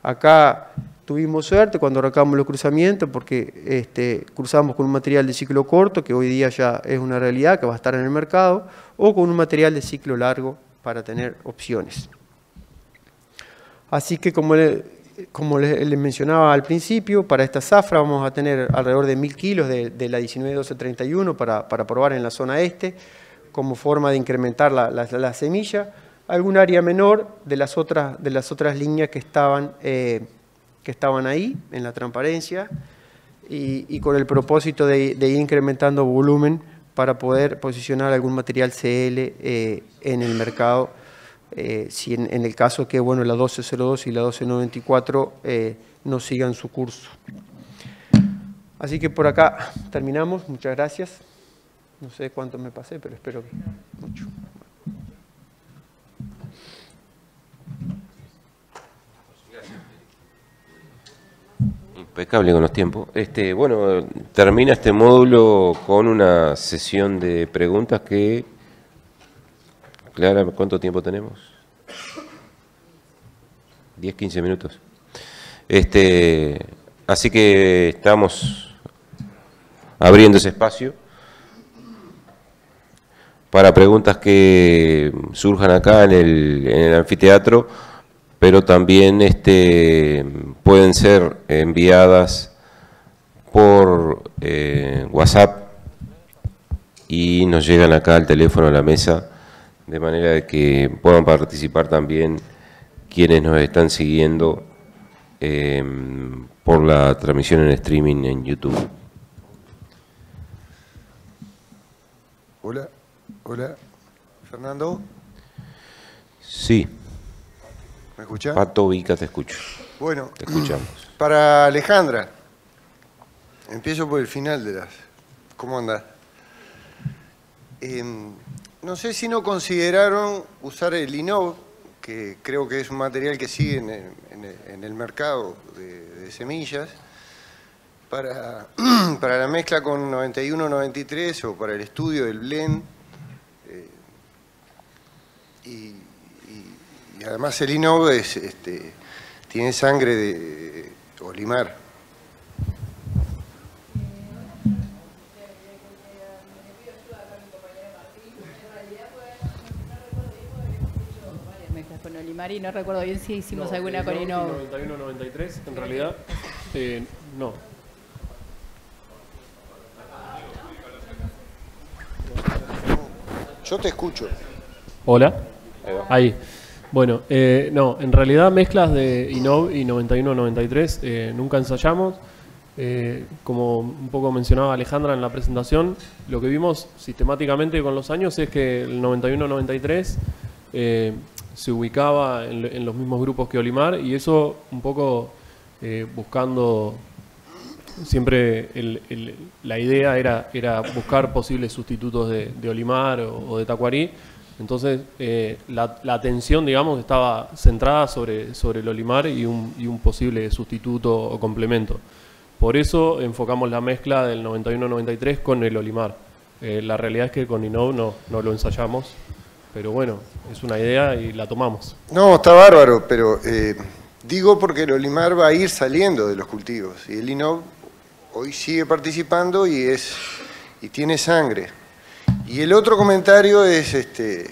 Acá tuvimos suerte cuando arrancamos los cruzamientos porque este, cruzamos con un material de ciclo corto, que hoy día ya es una realidad, que va a estar en el mercado, o con un material de ciclo largo para tener opciones. Así que como, les, mencionaba al principio, para esta zafra vamos a tener alrededor de 1.000 kilos de, la 19-12-31 para, para probar en la zona este, como forma de incrementar la semilla algún área menor de las otras, de las otras líneas que estaban, eh, que estaban ahí en la transparencia y, con el propósito de, ir incrementando volumen para poder posicionar algún material CL eh, en el mercado. Eh, si en, el caso que bueno, la 1202 y la 1294 no sigan su curso. Así que por acá terminamos. Muchas gracias. No sé cuánto me pasé, pero espero que mucho. impecable con los tiempos. Este, bueno, termina este módulo con una sesión de preguntas que. Clara, ¿cuánto tiempo tenemos? 10, 15 minutos. Este, así que estamos abriendo ese espacio para preguntas que surjan acá en el, en el anfiteatro pero también este, pueden ser enviadas por eh, WhatsApp y nos llegan acá al teléfono a la mesa, de manera de que puedan participar también quienes nos están siguiendo em, por la transmisión en streaming en YouTube. Hola, hola, Fernando. Sí escuchás? Pato Vica, te escucho. Bueno, te escuchamos. Para Alejandra, empiezo por el final de las. ¿Cómo andas? Em, no sé si no consideraron usar el INOV, que creo que es un material que sigue en el, mercado de, semillas, para, la mezcla con 91-93 o para el estudio del blend. Eh, y además el INOV es, este, tiene sangre de Olimar. Olimar y no recuerdo bien si hicimos alguna eh, con INOV. 91-93, en realidad, eh, no, Yo te escucho. Hola. Ahí. Bueno, eh, no, en realidad mezclas de INOV y 91-93 eh, nunca ensayamos. Eh, como un poco mencionaba Alejandra en la presentación, lo que vimos sistemáticamente con los años es que el 91-93 se ubicaba en, los mismos grupos que Olimar y eso un poco buscando siempre la idea era, buscar posibles sustitutos de, Olimar o, o de Tacuarí entonces, eh, la, atención, digamos, estaba centrada sobre, el olimar y un, posible sustituto o complemento. Por eso enfocamos la mezcla del 91-93 con el olimar. Eh, la realidad es que con Inov no, no lo ensayamos, pero bueno, es una idea y la tomamos. No, está bárbaro, pero eh, digo porque el olimar va a ir saliendo de los cultivos y el Inov hoy sigue participando y, es, y tiene sangre. Y el otro comentario es, este,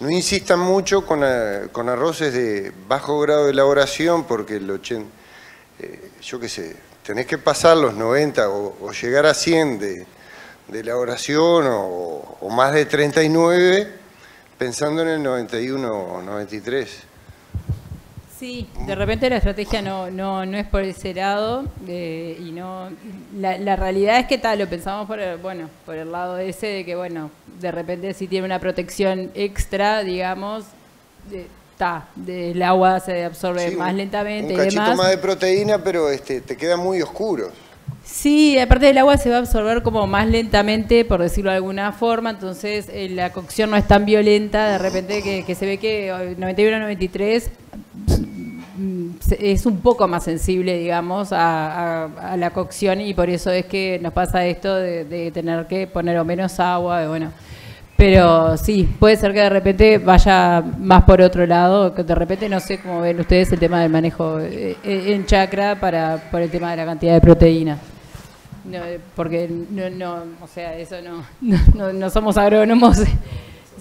no insistan mucho con, arroces de bajo grado de elaboración, porque el 80, eh, yo qué sé, tenés que pasar los 90 o, llegar a 100 de, elaboración o, o más de 39 pensando en el 91 o 93. Sí, de repente la estrategia no, no, no es por ese lado eh, y no la, la, realidad es que tal, lo pensamos por el, bueno, por el lado ese de que bueno, de repente si tiene una protección extra, digamos, está, de, el agua se absorbe más lentamente un y demás. más de proteína, pero este te queda muy oscuro. Sí, aparte del agua se va a absorber como más lentamente, por decirlo de alguna forma, entonces eh, la cocción no es tan violenta, de repente que, se ve que 91-93 eh, mm, mm, es un poco más sensible, digamos, a, la cocción y por eso es que nos pasa esto de, tener que poner o menos agua, bueno. Pero sí, puede ser que de repente vaya más por otro lado, que de repente no sé cómo ven ustedes el tema del manejo eh, eh, en chakra para por el tema de la cantidad de proteína. No, eh, porque no, no, o sea, eso no, no, somos agrónomos.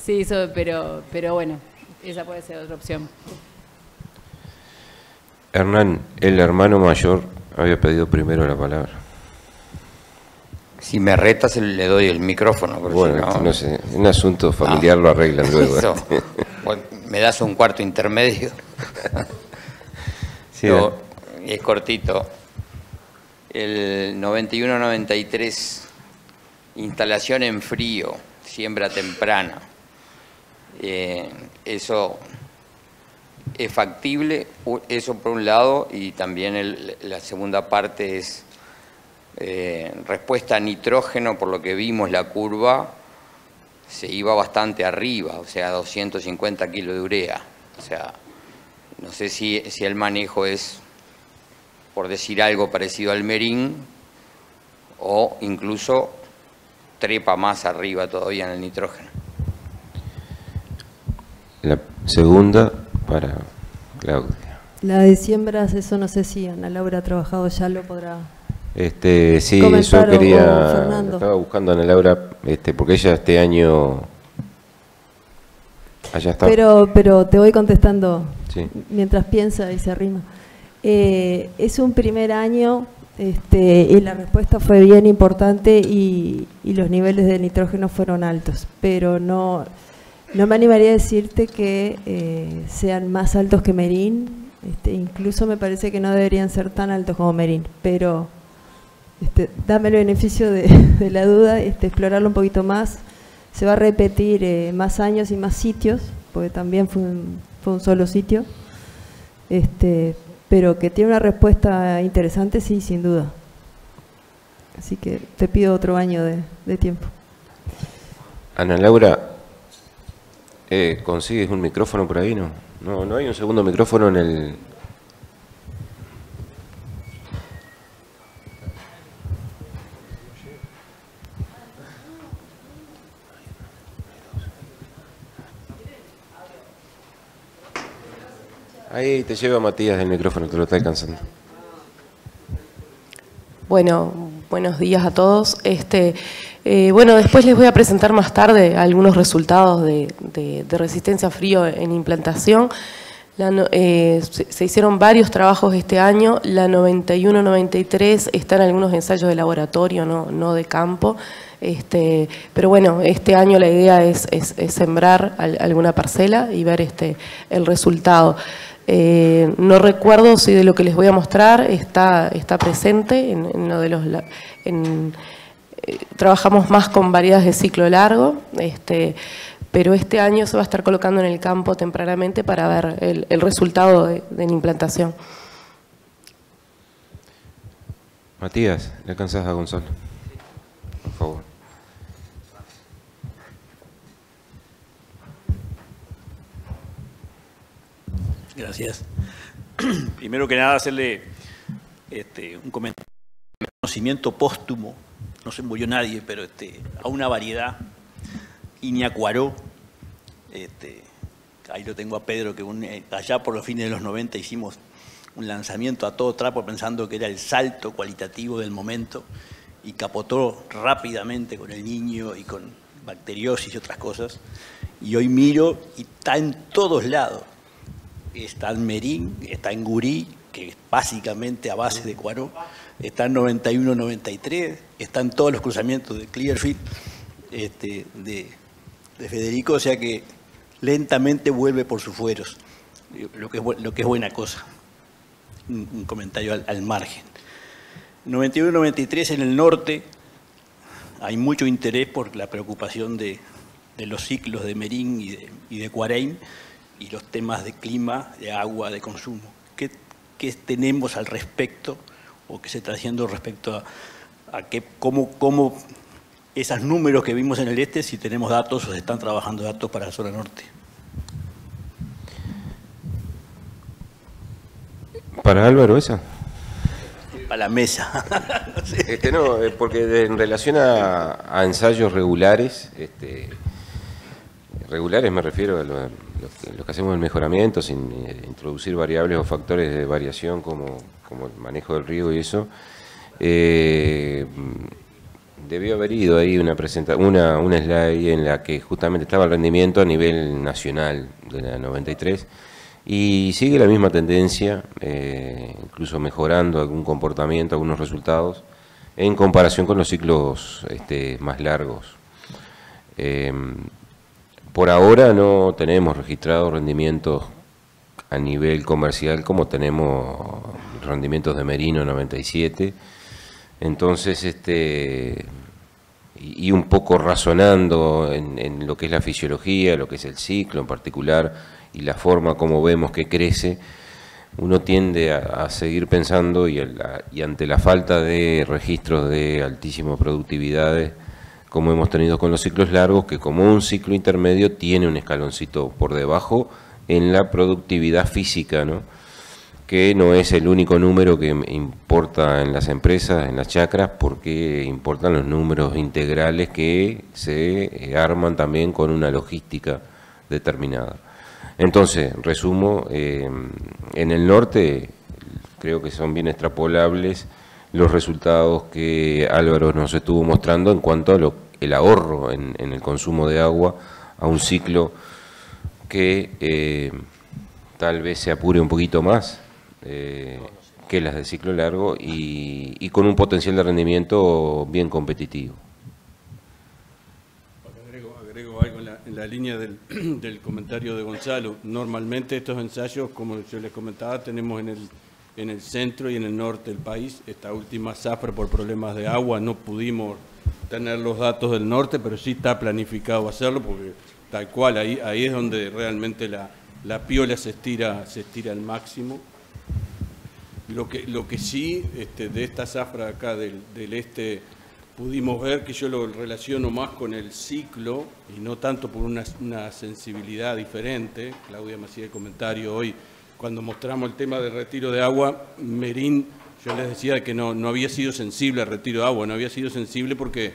Sí, eso, pero, pero bueno, esa puede ser otra opción. Hernán, el hermano mayor había pedido primero la palabra. Si me retas, le doy el micrófono. Bueno, no... sé, un asunto familiar ah, lo arreglan luego. me das un cuarto intermedio. sí, es cortito. El 91-93, instalación en frío, siembra temprana. Eh, eso es factible, eso por un lado, y también la segunda parte es en eh, respuesta a nitrógeno, por lo que vimos la curva, se iba bastante arriba, o sea, 250 kilos de urea. O sea, no sé si, si el manejo es, por decir algo parecido al merín, o incluso trepa más arriba todavía en el nitrógeno. La segunda para Claudia. La de siembras, eso no sé si Ana Laura ha trabajado ya, lo podrá este, sí, yo quería. Estaba buscando a Ana Laura, este, porque ella este año. Allá está. Pero, pero te voy contestando mientras piensa y se arrima. Eh, es un primer año este, y la respuesta fue bien importante y, los niveles de nitrógeno fueron altos, pero no, no me animaría a decirte que eh, sean más altos que Merín, este, incluso me parece que no deberían ser tan altos como Merín, pero este, dame el beneficio de, la duda, este, explorarlo un poquito más. Se va a repetir eh, más años y más sitios, porque también fue un, solo sitio. Este, pero que tiene una respuesta interesante, sí, sin duda. Así que te pido otro año de, tiempo. Ana Laura, eh, ¿consigues un micrófono por ahí? No? no, no hay un segundo micrófono en el, Ahí te lleva Matías del micrófono, te lo está alcanzando. Bueno, buenos días a todos. Este, eh, bueno, después les voy a presentar más tarde algunos resultados de, resistencia a frío en implantación. Eh, se, hicieron varios trabajos este año, la 91-93 están algunos ensayos de laboratorio, no, no de campo, este, pero bueno, este año la idea es, sembrar alguna parcela y ver este, el resultado. Eh, no recuerdo si de lo que les voy a mostrar está, está presente en, de los... Eh, trabajamos más con variedades de ciclo largo, este, pero este año se va a estar colocando en el campo tempranamente para ver el, resultado de, de, la implantación. Matías, le alcanzas a Gonzalo, por favor. Gracias. Primero que nada, hacerle este, un comentario conocimiento póstumo, no se murió nadie, pero este, a una variedad, iniacuaró. este, ahí lo tengo a Pedro, que eh, allá por los fines de los 90 hicimos un lanzamiento a todo trapo pensando que era el salto cualitativo del momento y capotó rápidamente con el niño y con bacteriosis y otras cosas. Y hoy miro y está en todos lados está en Merín, está en Gurí, que es básicamente a base de Cuarón. está en 91-93, está en todos los cruzamientos de Clearfield, este, de, Federico, o sea que lentamente vuelve por sus fueros, lo que es, lo que es buena cosa. Un, comentario al, margen. 91-93 en el norte hay mucho interés por la preocupación de, los ciclos de Merín y de, y y los temas de clima, de agua, de consumo. ¿Qué, tenemos al respecto o qué se está haciendo respecto a, a qué, cómo, cómo esos números que vimos en el este, si tenemos datos o se están trabajando datos para la zona norte? ¿Para Álvaro esa? Para la mesa. este, no, eh, porque en relación a, ensayos regulares, este, regulares me refiero a los lo que, hacemos es el mejoramiento, sin eh, introducir variables o factores de variación como, como el manejo del río y eso. Eh, debió haber ido ahí una, presenta una, slide en la que justamente estaba el rendimiento a nivel nacional de la 93 y sigue la misma tendencia, eh, incluso mejorando algún comportamiento, algunos resultados, en comparación con los ciclos este, más largos. Por ahora no tenemos registrados rendimientos a nivel comercial como tenemos rendimientos de Merino 97. Entonces, este y un poco razonando en, lo que es la fisiología, lo que es el ciclo en particular y la forma como vemos que crece, uno tiende a, seguir pensando y, y, ante la falta de registros de altísimas productividades, como hemos tenido con los ciclos largos, que como un ciclo intermedio tiene un escaloncito por debajo en la productividad física, ¿no? que no es el único número que importa en las empresas, en las chacras, porque importan los números integrales que se eh, arman también con una logística determinada. Entonces, resumo, eh, en el norte creo que son bien extrapolables los resultados que Álvaro nos estuvo mostrando en cuanto a lo, el ahorro en, el consumo de agua a un ciclo que eh, tal vez se apure un poquito más eh, que las de ciclo largo y, con un potencial de rendimiento bien competitivo. Agrego algo en la línea del, del, comentario de Gonzalo. Normalmente estos ensayos, como yo les comentaba, tenemos en el en el centro y en el norte del país. Esta última zafra por problemas de agua no pudimos tener los datos del norte, pero sí está planificado hacerlo porque tal cual, ahí, ahí es donde realmente la, piola se estira, se estira al máximo. Lo que, lo que sí, este, de esta zafra acá del, este, pudimos ver que yo lo relaciono más con el ciclo y no tanto por una, una sensibilidad diferente. Claudia me hacía el comentario hoy cuando mostramos el tema del retiro de agua, Merín, yo les decía que no, no había sido sensible al retiro de agua, no había sido sensible porque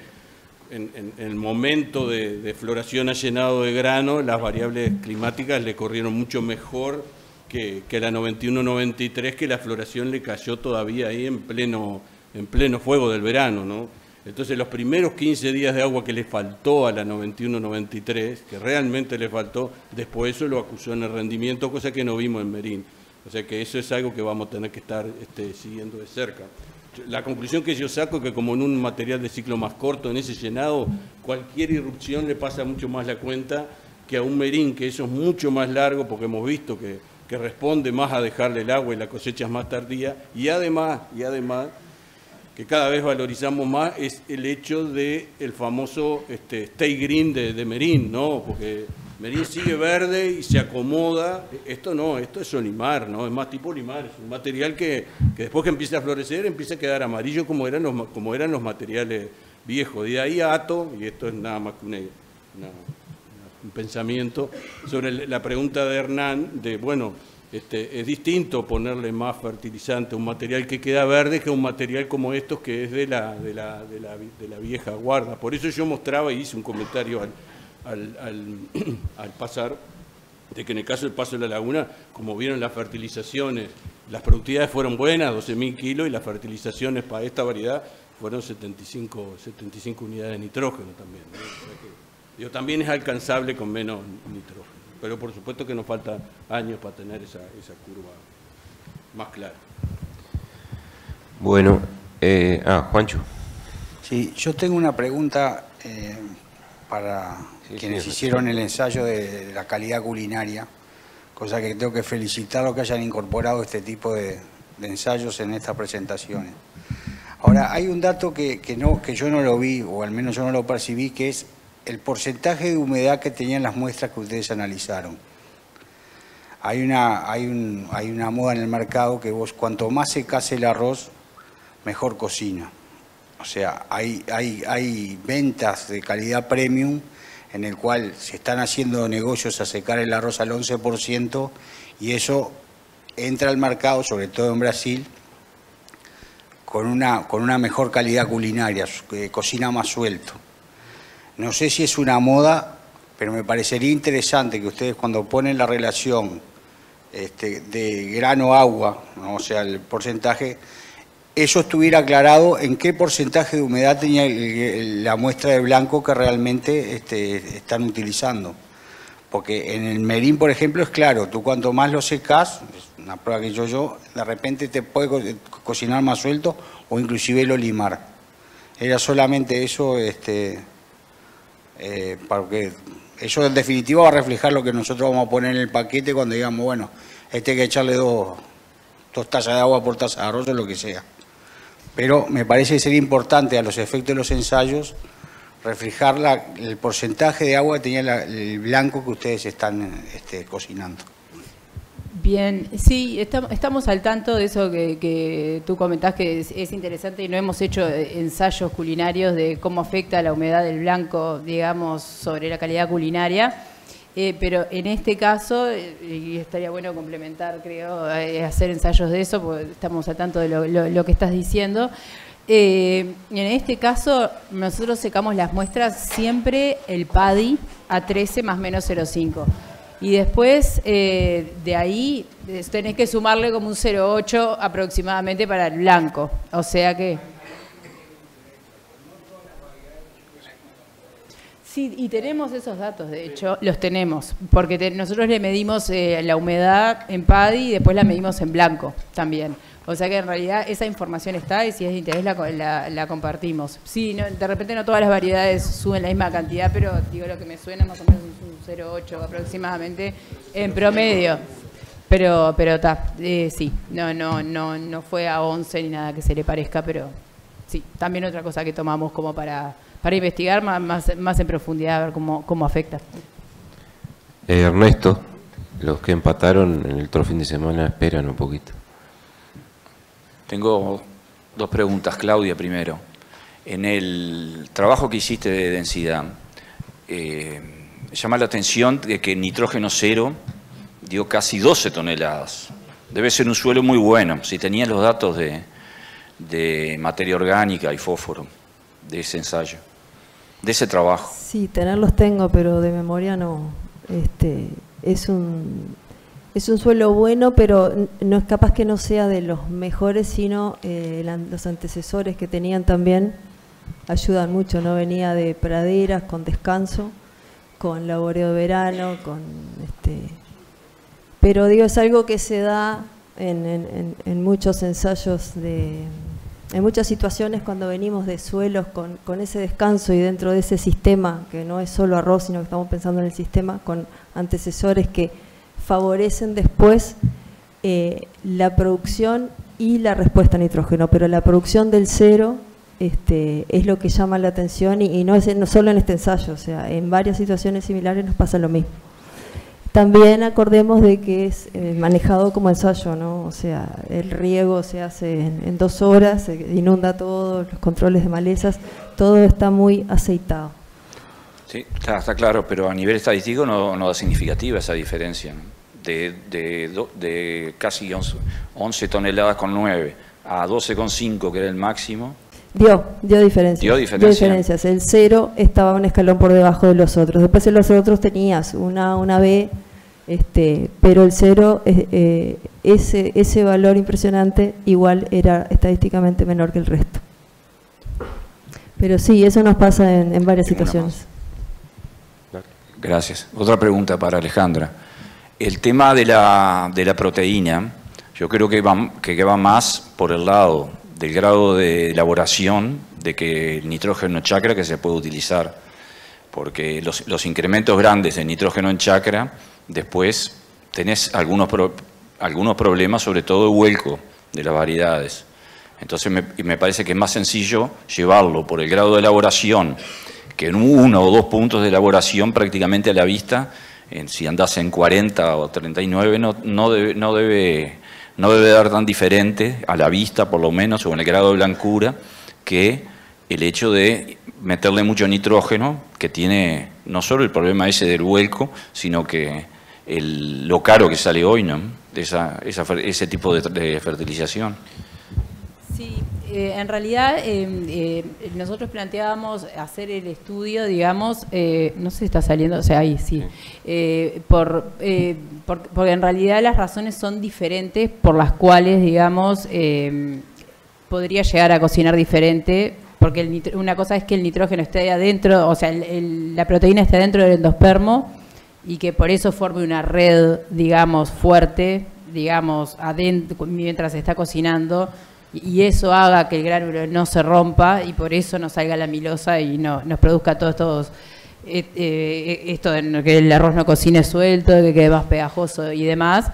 en, el momento de, floración ha llenado de grano, las variables climáticas le corrieron mucho mejor que, que la 91-93, que la floración le cayó todavía ahí en pleno, en pleno fuego del verano, ¿no? Entonces los primeros 15 días de agua que le faltó a la 91-93, que realmente le faltó, después eso lo acusó en el rendimiento, cosa que no vimos en Merín. O sea que eso es algo que vamos a tener que estar este, siguiendo de cerca. La conclusión que yo saco es que como en un material de ciclo más corto, en ese llenado, cualquier irrupción le pasa mucho más la cuenta que a un merín, que eso es mucho más largo, porque hemos visto que, que responde más a dejarle el agua y la cosecha es más tardía, y además, y además que cada vez valorizamos más es el hecho del el famoso este, stay green de, de, Merín, ¿no? Porque Merín sigue verde y se acomoda. Esto no, esto es olimar, ¿no? Es más tipo limar, es un material que, después que empieza a florecer empieza a quedar amarillo como eran los, como eran los materiales viejos. De ahí Ato, y esto es nada más que un pensamiento sobre la pregunta de Hernán de, bueno, este, es distinto ponerle más fertilizante a un material que queda verde que a un material como estos que es de la, de la, vieja guarda. Por eso yo mostraba y hice un comentario al, pasar de que en el caso del paso de la laguna, como vieron las fertilizaciones, las productividades fueron buenas, 12.000 kilos, y las fertilizaciones para esta variedad fueron 75, 75 unidades de nitrógeno también. también es alcanzable con menos nitrógeno pero por supuesto que nos falta años para tener esa, curva más clara. Bueno, eh, ah, Juancho. Sí, yo tengo una pregunta eh, para quienes hicieron el ensayo de, la calidad culinaria, cosa que tengo que felicitar los que hayan incorporado este tipo de, ensayos en estas presentaciones. Ahora, hay un dato que, no, que yo no lo vi, o al menos yo no lo percibí, que es el porcentaje de humedad que tenían las muestras que ustedes analizaron. Hay una, hay, un, hay una moda en el mercado que vos cuanto más se case el arroz, mejor cocina. O sea, hay, hay, ventas de calidad premium en el cual se están haciendo negocios a secar el arroz al 11% y eso entra al mercado, sobre todo en Brasil, con una, con una mejor calidad culinaria, eh, cocina más suelto. No sé si es una moda, pero me parecería interesante que ustedes cuando ponen la relación este, de grano-agua, o sea, el porcentaje, eso estuviera aclarado en qué porcentaje de humedad tenía la muestra de blanco que realmente este, están utilizando. Porque en el merín, por ejemplo, es claro, tú cuanto más lo secas, una prueba que yo yo, de repente te puede cocinar más suelto o inclusive lo limar. Era solamente eso, este, eh, porque eso en definitiva va a reflejar lo que nosotros vamos a poner en el paquete cuando digamos, bueno, este hay que echarle dos, tazas de agua por taza de arroz o lo que sea. Pero me parece ser importante a los efectos de los ensayos reflejar la, el porcentaje de agua que tenía el blanco que ustedes están este, cocinando. Bien, sí, estamos al tanto de eso que, tú comentás que es, interesante y no hemos hecho eh, ensayos culinarios de cómo afecta la humedad del blanco, digamos, sobre la calidad culinaria. Eh, pero en este caso, eh, y estaría bueno complementar, creo, hacer ensayos de eso, porque estamos al tanto de lo, que estás diciendo. en este caso, nosotros secamos las muestras siempre el PADI a 13 más menos 05. Y después eh, de ahí tenés que sumarle como un 0,8 aproximadamente para el blanco. O sea que... Sí, y tenemos esos datos, de hecho, los tenemos, porque nosotros le medimos eh, la humedad en PADI y después la medimos en blanco también. O sea que en realidad esa información está y si es de interés la, compartimos. Sí, de repente no todas las variedades suben la misma cantidad, pero digo lo que me suena más o menos un 0,8 aproximadamente en promedio. Pero, pero eh, sí, no, no, no, no fue a 11 ni nada que se le parezca, pero sí, también otra cosa que tomamos como para, para investigar más, en profundidad, a ver cómo, cómo afecta. Eh, Ernesto, los que empataron en el otro fin de semana esperan un poquito. Tengo dos preguntas, Claudia, primero. En el trabajo que hiciste de densidad, eh, llama la atención de que nitrógeno cero dio casi 12 toneladas. Debe ser un suelo muy bueno, si tenías los datos de, de materia orgánica y fósforo de ese ensayo, de ese trabajo. Sí, tenerlos tengo, pero de memoria no. Este, es un es un suelo bueno, pero no es capaz que no sea de los mejores, sino eh, los antecesores que tenían también ayudan mucho, ¿no? Venía de praderas, con descanso, con laboreo de verano, con este. Pero digo, es algo que se da en, en muchos ensayos de. En muchas situaciones cuando venimos de suelos con, con, ese descanso y dentro de ese sistema, que no es solo arroz, sino que estamos pensando en el sistema, con antecesores que favorecen después eh, la producción y la respuesta a nitrógeno, pero la producción del cero este, es lo que llama la atención y, no es no solo en este ensayo, o sea, en varias situaciones similares nos pasa lo mismo. También acordemos de que es eh, manejado como ensayo, ¿no? O sea, el riego se hace en, dos horas, se inunda todo, los controles de malezas, todo está muy aceitado. Sí, está, claro, pero a nivel estadístico no, da significativa esa diferencia. De, casi 11, toneladas con 9 a con 12 5, que era el máximo. Dio, dio diferencias. Dio diferencias. El cero estaba un escalón por debajo de los otros. Después de los otros tenías una, una B, este, pero el cero, eh, ese, ese valor impresionante, igual era estadísticamente menor que el resto. Pero sí, eso nos pasa en, varias situaciones. Gracias. Otra pregunta para Alejandra. El tema de la, de la proteína, yo creo que va, que va más por el lado del grado de elaboración de que el nitrógeno en chakra que se puede utilizar, porque los, los incrementos grandes de nitrógeno en chakra después tenés algunos, algunos problemas, sobre todo el vuelco de las variedades. Entonces me, me parece que es más sencillo llevarlo por el grado de elaboración que en uno o dos puntos de elaboración prácticamente a la vista, si andas en 40 o 39, no, no, debe, no, debe, no debe dar tan diferente a la vista, por lo menos, o en el grado de blancura, que el hecho de meterle mucho nitrógeno, que tiene no solo el problema ese del vuelco, sino que el, lo caro que sale hoy, ¿no? Esa, esa, ese tipo de, de fertilización. Sí, eh, en realidad, eh, eh, nosotros planteábamos hacer el estudio, digamos, no sé si está saliendo, o sea, ahí sí, por, porque en realidad las razones son diferentes por las cuales, digamos, podría llegar a cocinar diferente, porque una cosa es que el nitrógeno esté adentro, o sea, la proteína esté adentro del endospermo y que por eso forme una red, digamos, fuerte, digamos, mientras se está cocinando y eso haga que el gránulo no se rompa y por eso no salga la milosa y no, nos produzca todos todos eh, eh, esto de que el arroz no cocine suelto, que quede más pegajoso y demás.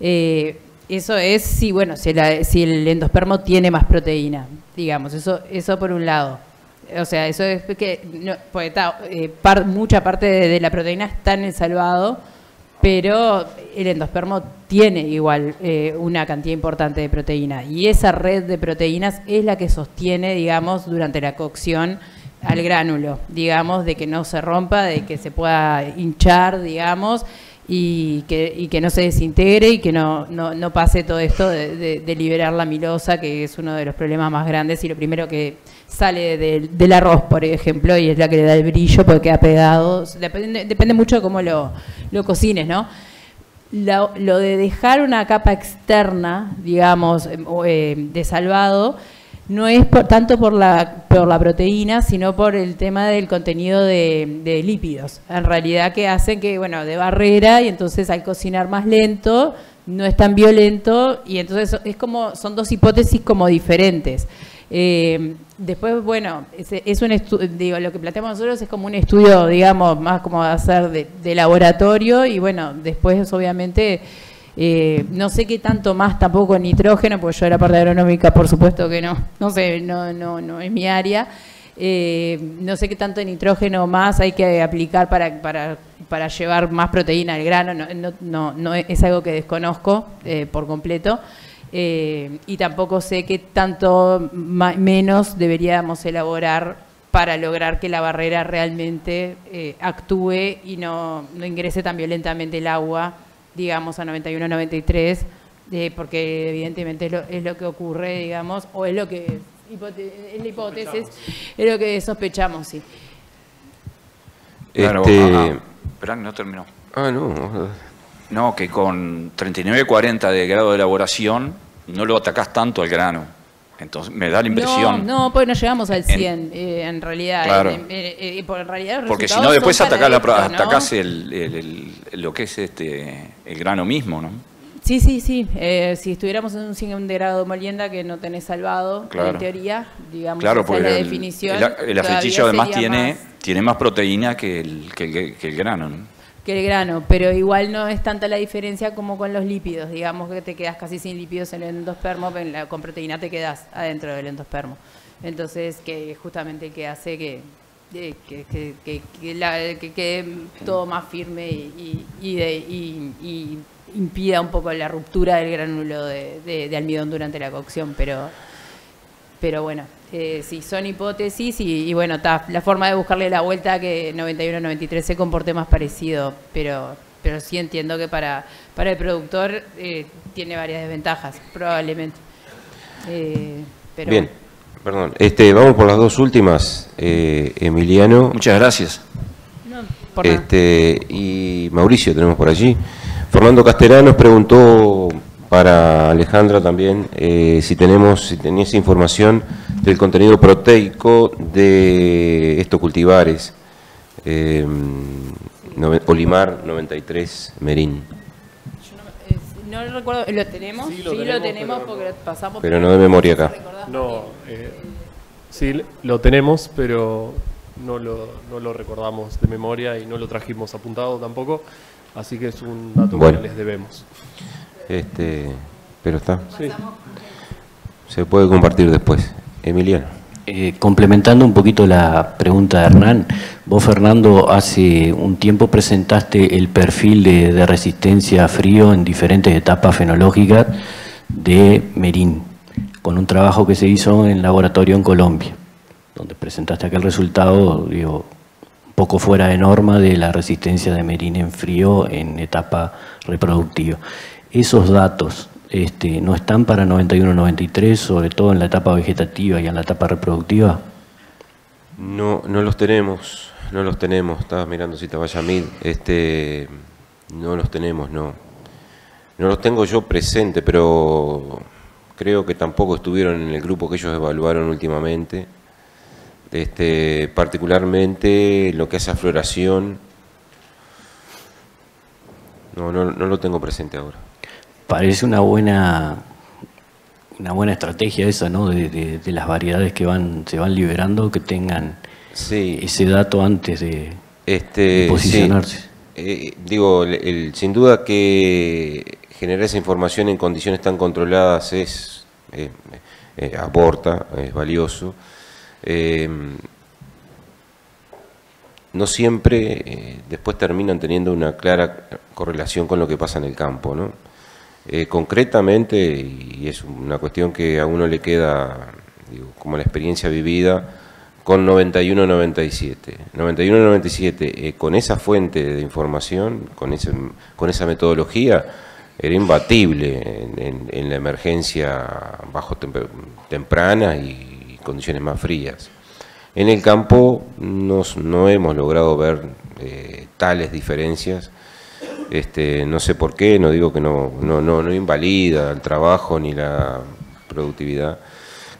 Eh, eso es si bueno, si, el endospermo tiene más proteína, digamos, eso, eso por un lado. O sea, eso es que mucha parte de la proteína está en el salvado pero el endospermo tiene igual eh, una cantidad importante de proteína y esa red de proteínas es la que sostiene, digamos, durante la cocción al gránulo, digamos, de que no se rompa, de que se pueda hinchar, digamos, y que, no se desintegre y que no, pase todo esto de, de liberar la milosa, que es uno de los problemas más grandes y lo primero que sale del, arroz, por ejemplo, y es la que le da el brillo porque queda pegado. Depende, mucho de cómo lo, cocines, ¿no? Lo, de dejar una capa externa, digamos, em, eh, de salvado, no es por, tanto por la, proteína, sino por el tema del contenido de, de, lípidos, en realidad que hacen que, bueno, de barrera y entonces al cocinar más lento, no es tan violento y entonces es como, son dos hipótesis como diferentes. Eh, después, bueno, es, un digo, lo que planteamos nosotros es como un estudio, digamos, más como hacer de, laboratorio y bueno, después obviamente... Eh, no sé qué tanto más tampoco nitrógeno, porque yo era parte agronómica, por supuesto que no, no sé, no, no, no es mi área. Eh, no sé qué tanto de nitrógeno más hay que aplicar para, llevar más proteína al grano, no, no, no, no es algo que desconozco eh, por completo. Eh, y tampoco sé qué tanto menos deberíamos elaborar para lograr que la barrera realmente eh, actúe y no, ingrese tan violentamente el agua, digamos, a 91, 93, eh, porque evidentemente es lo, que ocurre, digamos, o es lo que es la hipótesis, es lo que sospechamos, sí. Este... Ah, ah. no terminó. Ah, no. ¿no? que con 39-40 de grado de elaboración no lo atacás tanto al grano. Entonces me da la impresión. No, pues no llegamos al 100 eh, en, realidad. Claro. Porque si no, después atacás, el, lo que es este, el grano mismo, ¿no? Sí, sí, sí. Eh, si estuviéramos en un 100 de grado de molienda que no tenés salvado, en teoría, digamos, claro, esa la definición. El, el, además tiene más... tiene más proteína que el, que el grano, ¿no? que el grano, pero igual no es tanta la diferencia como con los lípidos, digamos que te quedas casi sin lípidos en el endospermo, con proteína te quedas adentro del endospermo. Entonces, que justamente que hace que eh, que, quede todo más firme y, impida un poco la ruptura del granulo de almidón durante la cocción, pero pero bueno, eh, sí, son hipótesis y, bueno, la forma de buscarle la vuelta que 91-93 se comporte más parecido, pero, pero sí entiendo que para, para el productor eh, tiene varias desventajas, probablemente. Eh, Bien, perdón. Este, vamos por las dos últimas, eh, Emiliano. Muchas gracias. este, Y Mauricio, tenemos por allí. Fernando nos preguntó para Alejandra también, eh, si tenemos, si tenéis información del contenido proteico de estos cultivares, em, Olimar 93 Merín. No, lo eh, recuerdo, ¿lo tenemos? Sí, lo, tenemos, porque pasamos. Pero no de memoria acá. No, eh, sí, lo tenemos, pero no lo, no lo recordamos de memoria y no lo trajimos apuntado tampoco. Así que es un dato que les debemos. Este, pero está. Se puede compartir después. Emiliano. Eh, complementando un poquito la pregunta de Hernán, vos Fernando hace un tiempo presentaste el perfil de, resistencia a frío en diferentes etapas fenológicas de Merín, con un trabajo que se hizo en laboratorio en Colombia, donde presentaste aquel resultado, digo, un poco fuera de norma de la resistencia de Merín en frío en etapa reproductiva. Esos datos este, no están para 91-93, sobre todo en la etapa vegetativa y en la etapa reproductiva. No, no los tenemos, no los tenemos. Estaba mirando si te vaya mil. Este, no los tenemos, no. No los tengo yo presente, pero creo que tampoco estuvieron en el grupo que ellos evaluaron últimamente. Este, particularmente lo que hace a floración. No, no, no lo tengo presente ahora. Parece una buena, una buena estrategia esa, ¿no? De, las variedades que van, se van liberando, que tengan ese dato antes de, este, posicionarse. Eh, digo, sin duda que generar esa información en condiciones tan controladas es eh, eh, aporta, es valioso. Em, no siempre después terminan teniendo una clara correlación con lo que pasa en el campo, ¿no? Eh, concretamente, y es una cuestión que a uno le queda como la experiencia vivida, con 91-97. 91-97, eh, con esa fuente de información, con, esa metodología, era imbatible en, la emergencia bajo temprana y condiciones más frías. En el campo nos, no hemos logrado ver eh, tales diferencias este, no sé por qué, no digo que no, no, no, invalida el trabajo ni la productividad.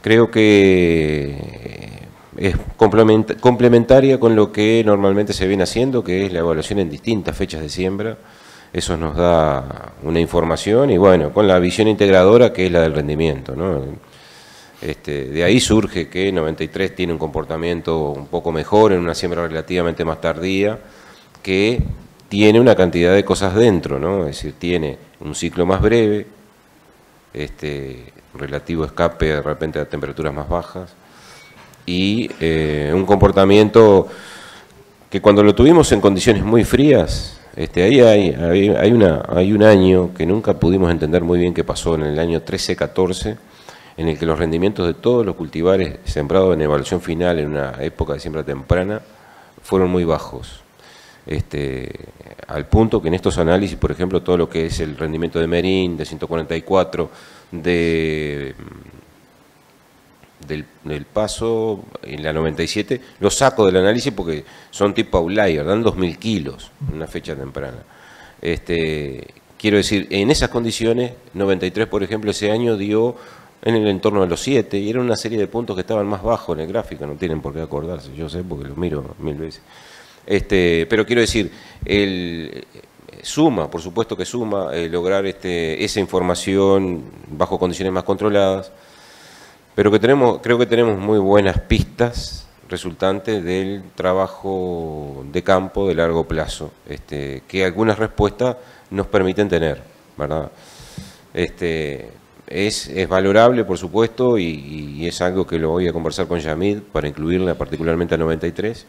Creo que eh, es complementaria con lo que normalmente se viene haciendo, que es la evaluación en distintas fechas de siembra. Eso nos da una información y bueno, con la visión integradora que es la del rendimiento. Este, de ahí surge que 93 tiene un comportamiento un poco mejor en una siembra relativamente más tardía que tiene una cantidad de cosas dentro, ¿no? Es decir, tiene un ciclo más breve, este, relativo escape de repente a temperaturas más bajas, y eh, un comportamiento que cuando lo tuvimos en condiciones muy frías, este, ahí hay, una, hay un año que nunca pudimos entender muy bien qué pasó, en el año 13-14, en el que los rendimientos de todos los cultivares sembrados en evaluación final en una época de siembra temprana fueron muy bajos este, al punto que en estos análisis, por ejemplo, todo lo que es el rendimiento de Merín, de 144, de, mm, del, paso en la 97, lo saco del análisis porque son tipo outlier, dan 2.000 kilos en una fecha temprana. Este, quiero decir, en esas condiciones, 93, por ejemplo, ese año dio en el entorno de los 7 y era una serie de puntos que estaban más bajos en el gráfico, no tienen por qué acordarse, yo sé porque los miro mil veces. Este, pero quiero decir, el, suma, por supuesto que suma eh, lograr este, esa información bajo condiciones más controladas, pero que tenemos, creo que tenemos muy buenas pistas resultantes del trabajo de campo de largo plazo, este, que algunas respuestas nos permiten tener, ¿verdad? es, valorable, por supuesto, y, es algo que lo voy a conversar con Yamid para incluirla particularmente a 93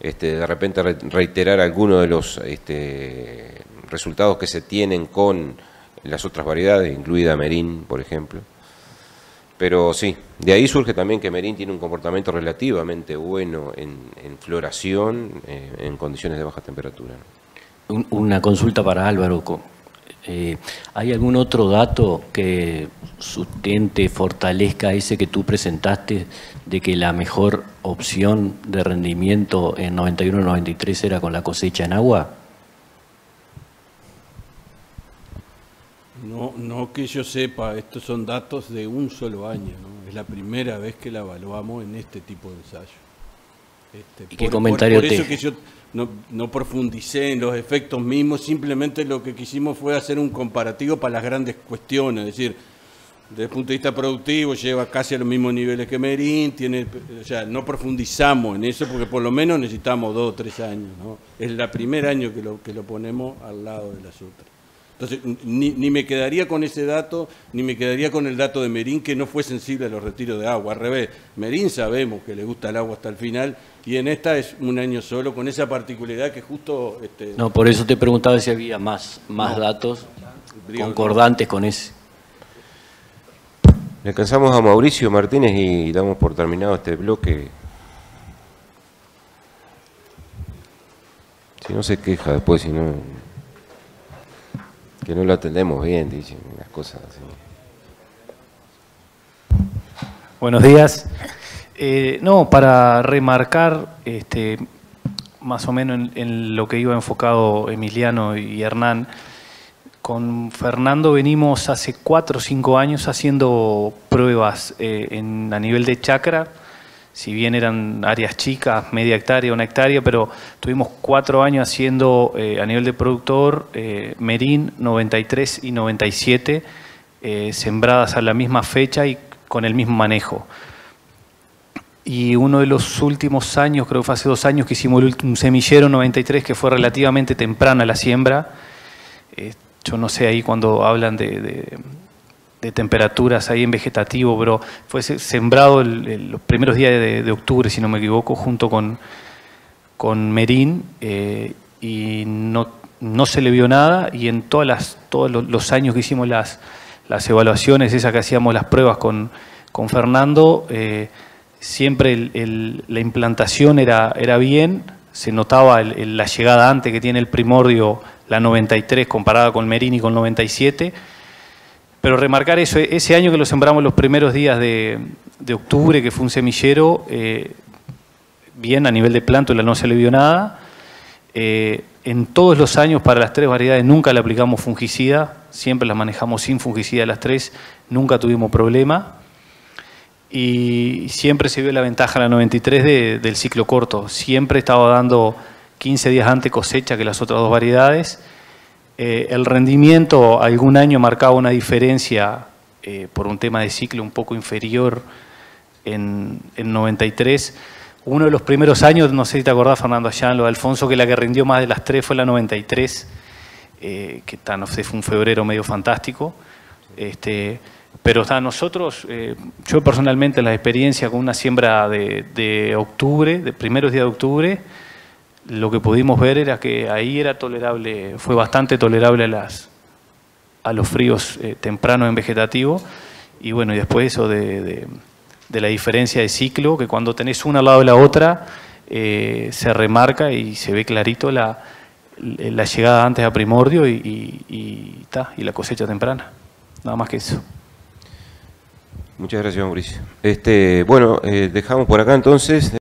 este, de repente reiterar algunos de los este, resultados que se tienen con las otras variedades, incluida Merín, por ejemplo. Pero sí, de ahí surge también que Merín tiene un comportamiento relativamente bueno en, floración, eh, en condiciones de baja temperatura. Una consulta para Álvaro. Eh, ¿Hay algún otro dato que sustente, fortalezca ese que tú presentaste de que la mejor opción de rendimiento en 91-93 era con la cosecha en agua? No, no que yo sepa, estos son datos de un solo año, es la primera vez que la evaluamos en este tipo de ensayo. Este, qué comentario que yo no, no, profundicé en los efectos mismos, simplemente lo que quisimos fue hacer un comparativo para las grandes cuestiones, es decir, desde el punto de vista productivo lleva casi a los mismos niveles que Merín, tiene, o sea, no profundizamos en eso porque por lo menos necesitamos dos o tres años, Es el primer año que lo, que lo ponemos al lado de las otras. Entonces, ni, ni, me quedaría con ese dato, ni me quedaría con el dato de Merín, que no fue sensible a los retiros de agua. Al revés, Merín sabemos que le gusta el agua hasta el final, y en esta es un año solo, con esa particularidad que justo... Este, no, por eso te preguntaba si había más, más datos concordantes con ese. Le alcanzamos a Mauricio Martínez y damos por terminado este bloque. Si no se queja después, si no... Que no lo atendemos bien, dicen las cosas así. Buenos días. Eh, no, para remarcar este, más o menos en, lo que iba enfocado Emiliano y Hernán, con Fernando venimos hace cuatro o cinco años haciendo pruebas eh, a nivel de chacra, si bien eran áreas chicas, media hectárea, una hectárea, pero tuvimos cuatro años haciendo eh, a nivel de productor eh, Merín 93 y 97, sembradas a la misma fecha y con el mismo manejo y uno de los últimos años, creo que fue hace dos años, que hicimos el semillero 93, que fue relativamente temprana la siembra. Este, yo no sé ahí cuando hablan de, temperaturas ahí en vegetativo, pero fue sembrado los primeros días de, octubre, si no me equivoco, junto con, con Merín eh, y no, se le vio nada y en todas las, todos los años que hicimos las, las evaluaciones, esas que hacíamos las pruebas con, Fernando, eh, siempre la implantación era, era bien, se notaba la llegada antes que tiene el primordio la 93 comparada con Merini con 97. Pero remarcar eso, ese año que lo sembramos los primeros días de, octubre, que fue un semillero, eh, bien a nivel de la no se le vio nada. Eh, en todos los años para las tres variedades nunca le aplicamos fungicida, siempre las manejamos sin fungicida las tres, nunca tuvimos problema. Y siempre se vio la ventaja en la 93 del ciclo corto, siempre estaba dando 15 días antes cosecha que las otras dos variedades. Eh, el rendimiento algún año marcaba una diferencia eh, por un tema de ciclo un poco inferior en, 93. Uno de los primeros años, no sé si te acordás, Fernando, lo de Alfonso, que la que rindió más de las tres fue la 93, eh, que no sé, fue un febrero medio fantástico. Este, pero está nosotros, yo personalmente, la experiencia con una siembra de, de octubre, de primeros días de octubre, lo que pudimos ver era que ahí era tolerable, fue bastante tolerable a, las, a los fríos eh, tempranos en vegetativo. Y bueno, y después eso de, la diferencia de ciclo, que cuando tenés una lado de la otra, eh, se remarca y se ve clarito la, llegada antes a primordio y, ta, y la cosecha temprana. Nada más que eso. Muchas gracias, Mauricio. Este, bueno, eh, dejamos por acá entonces.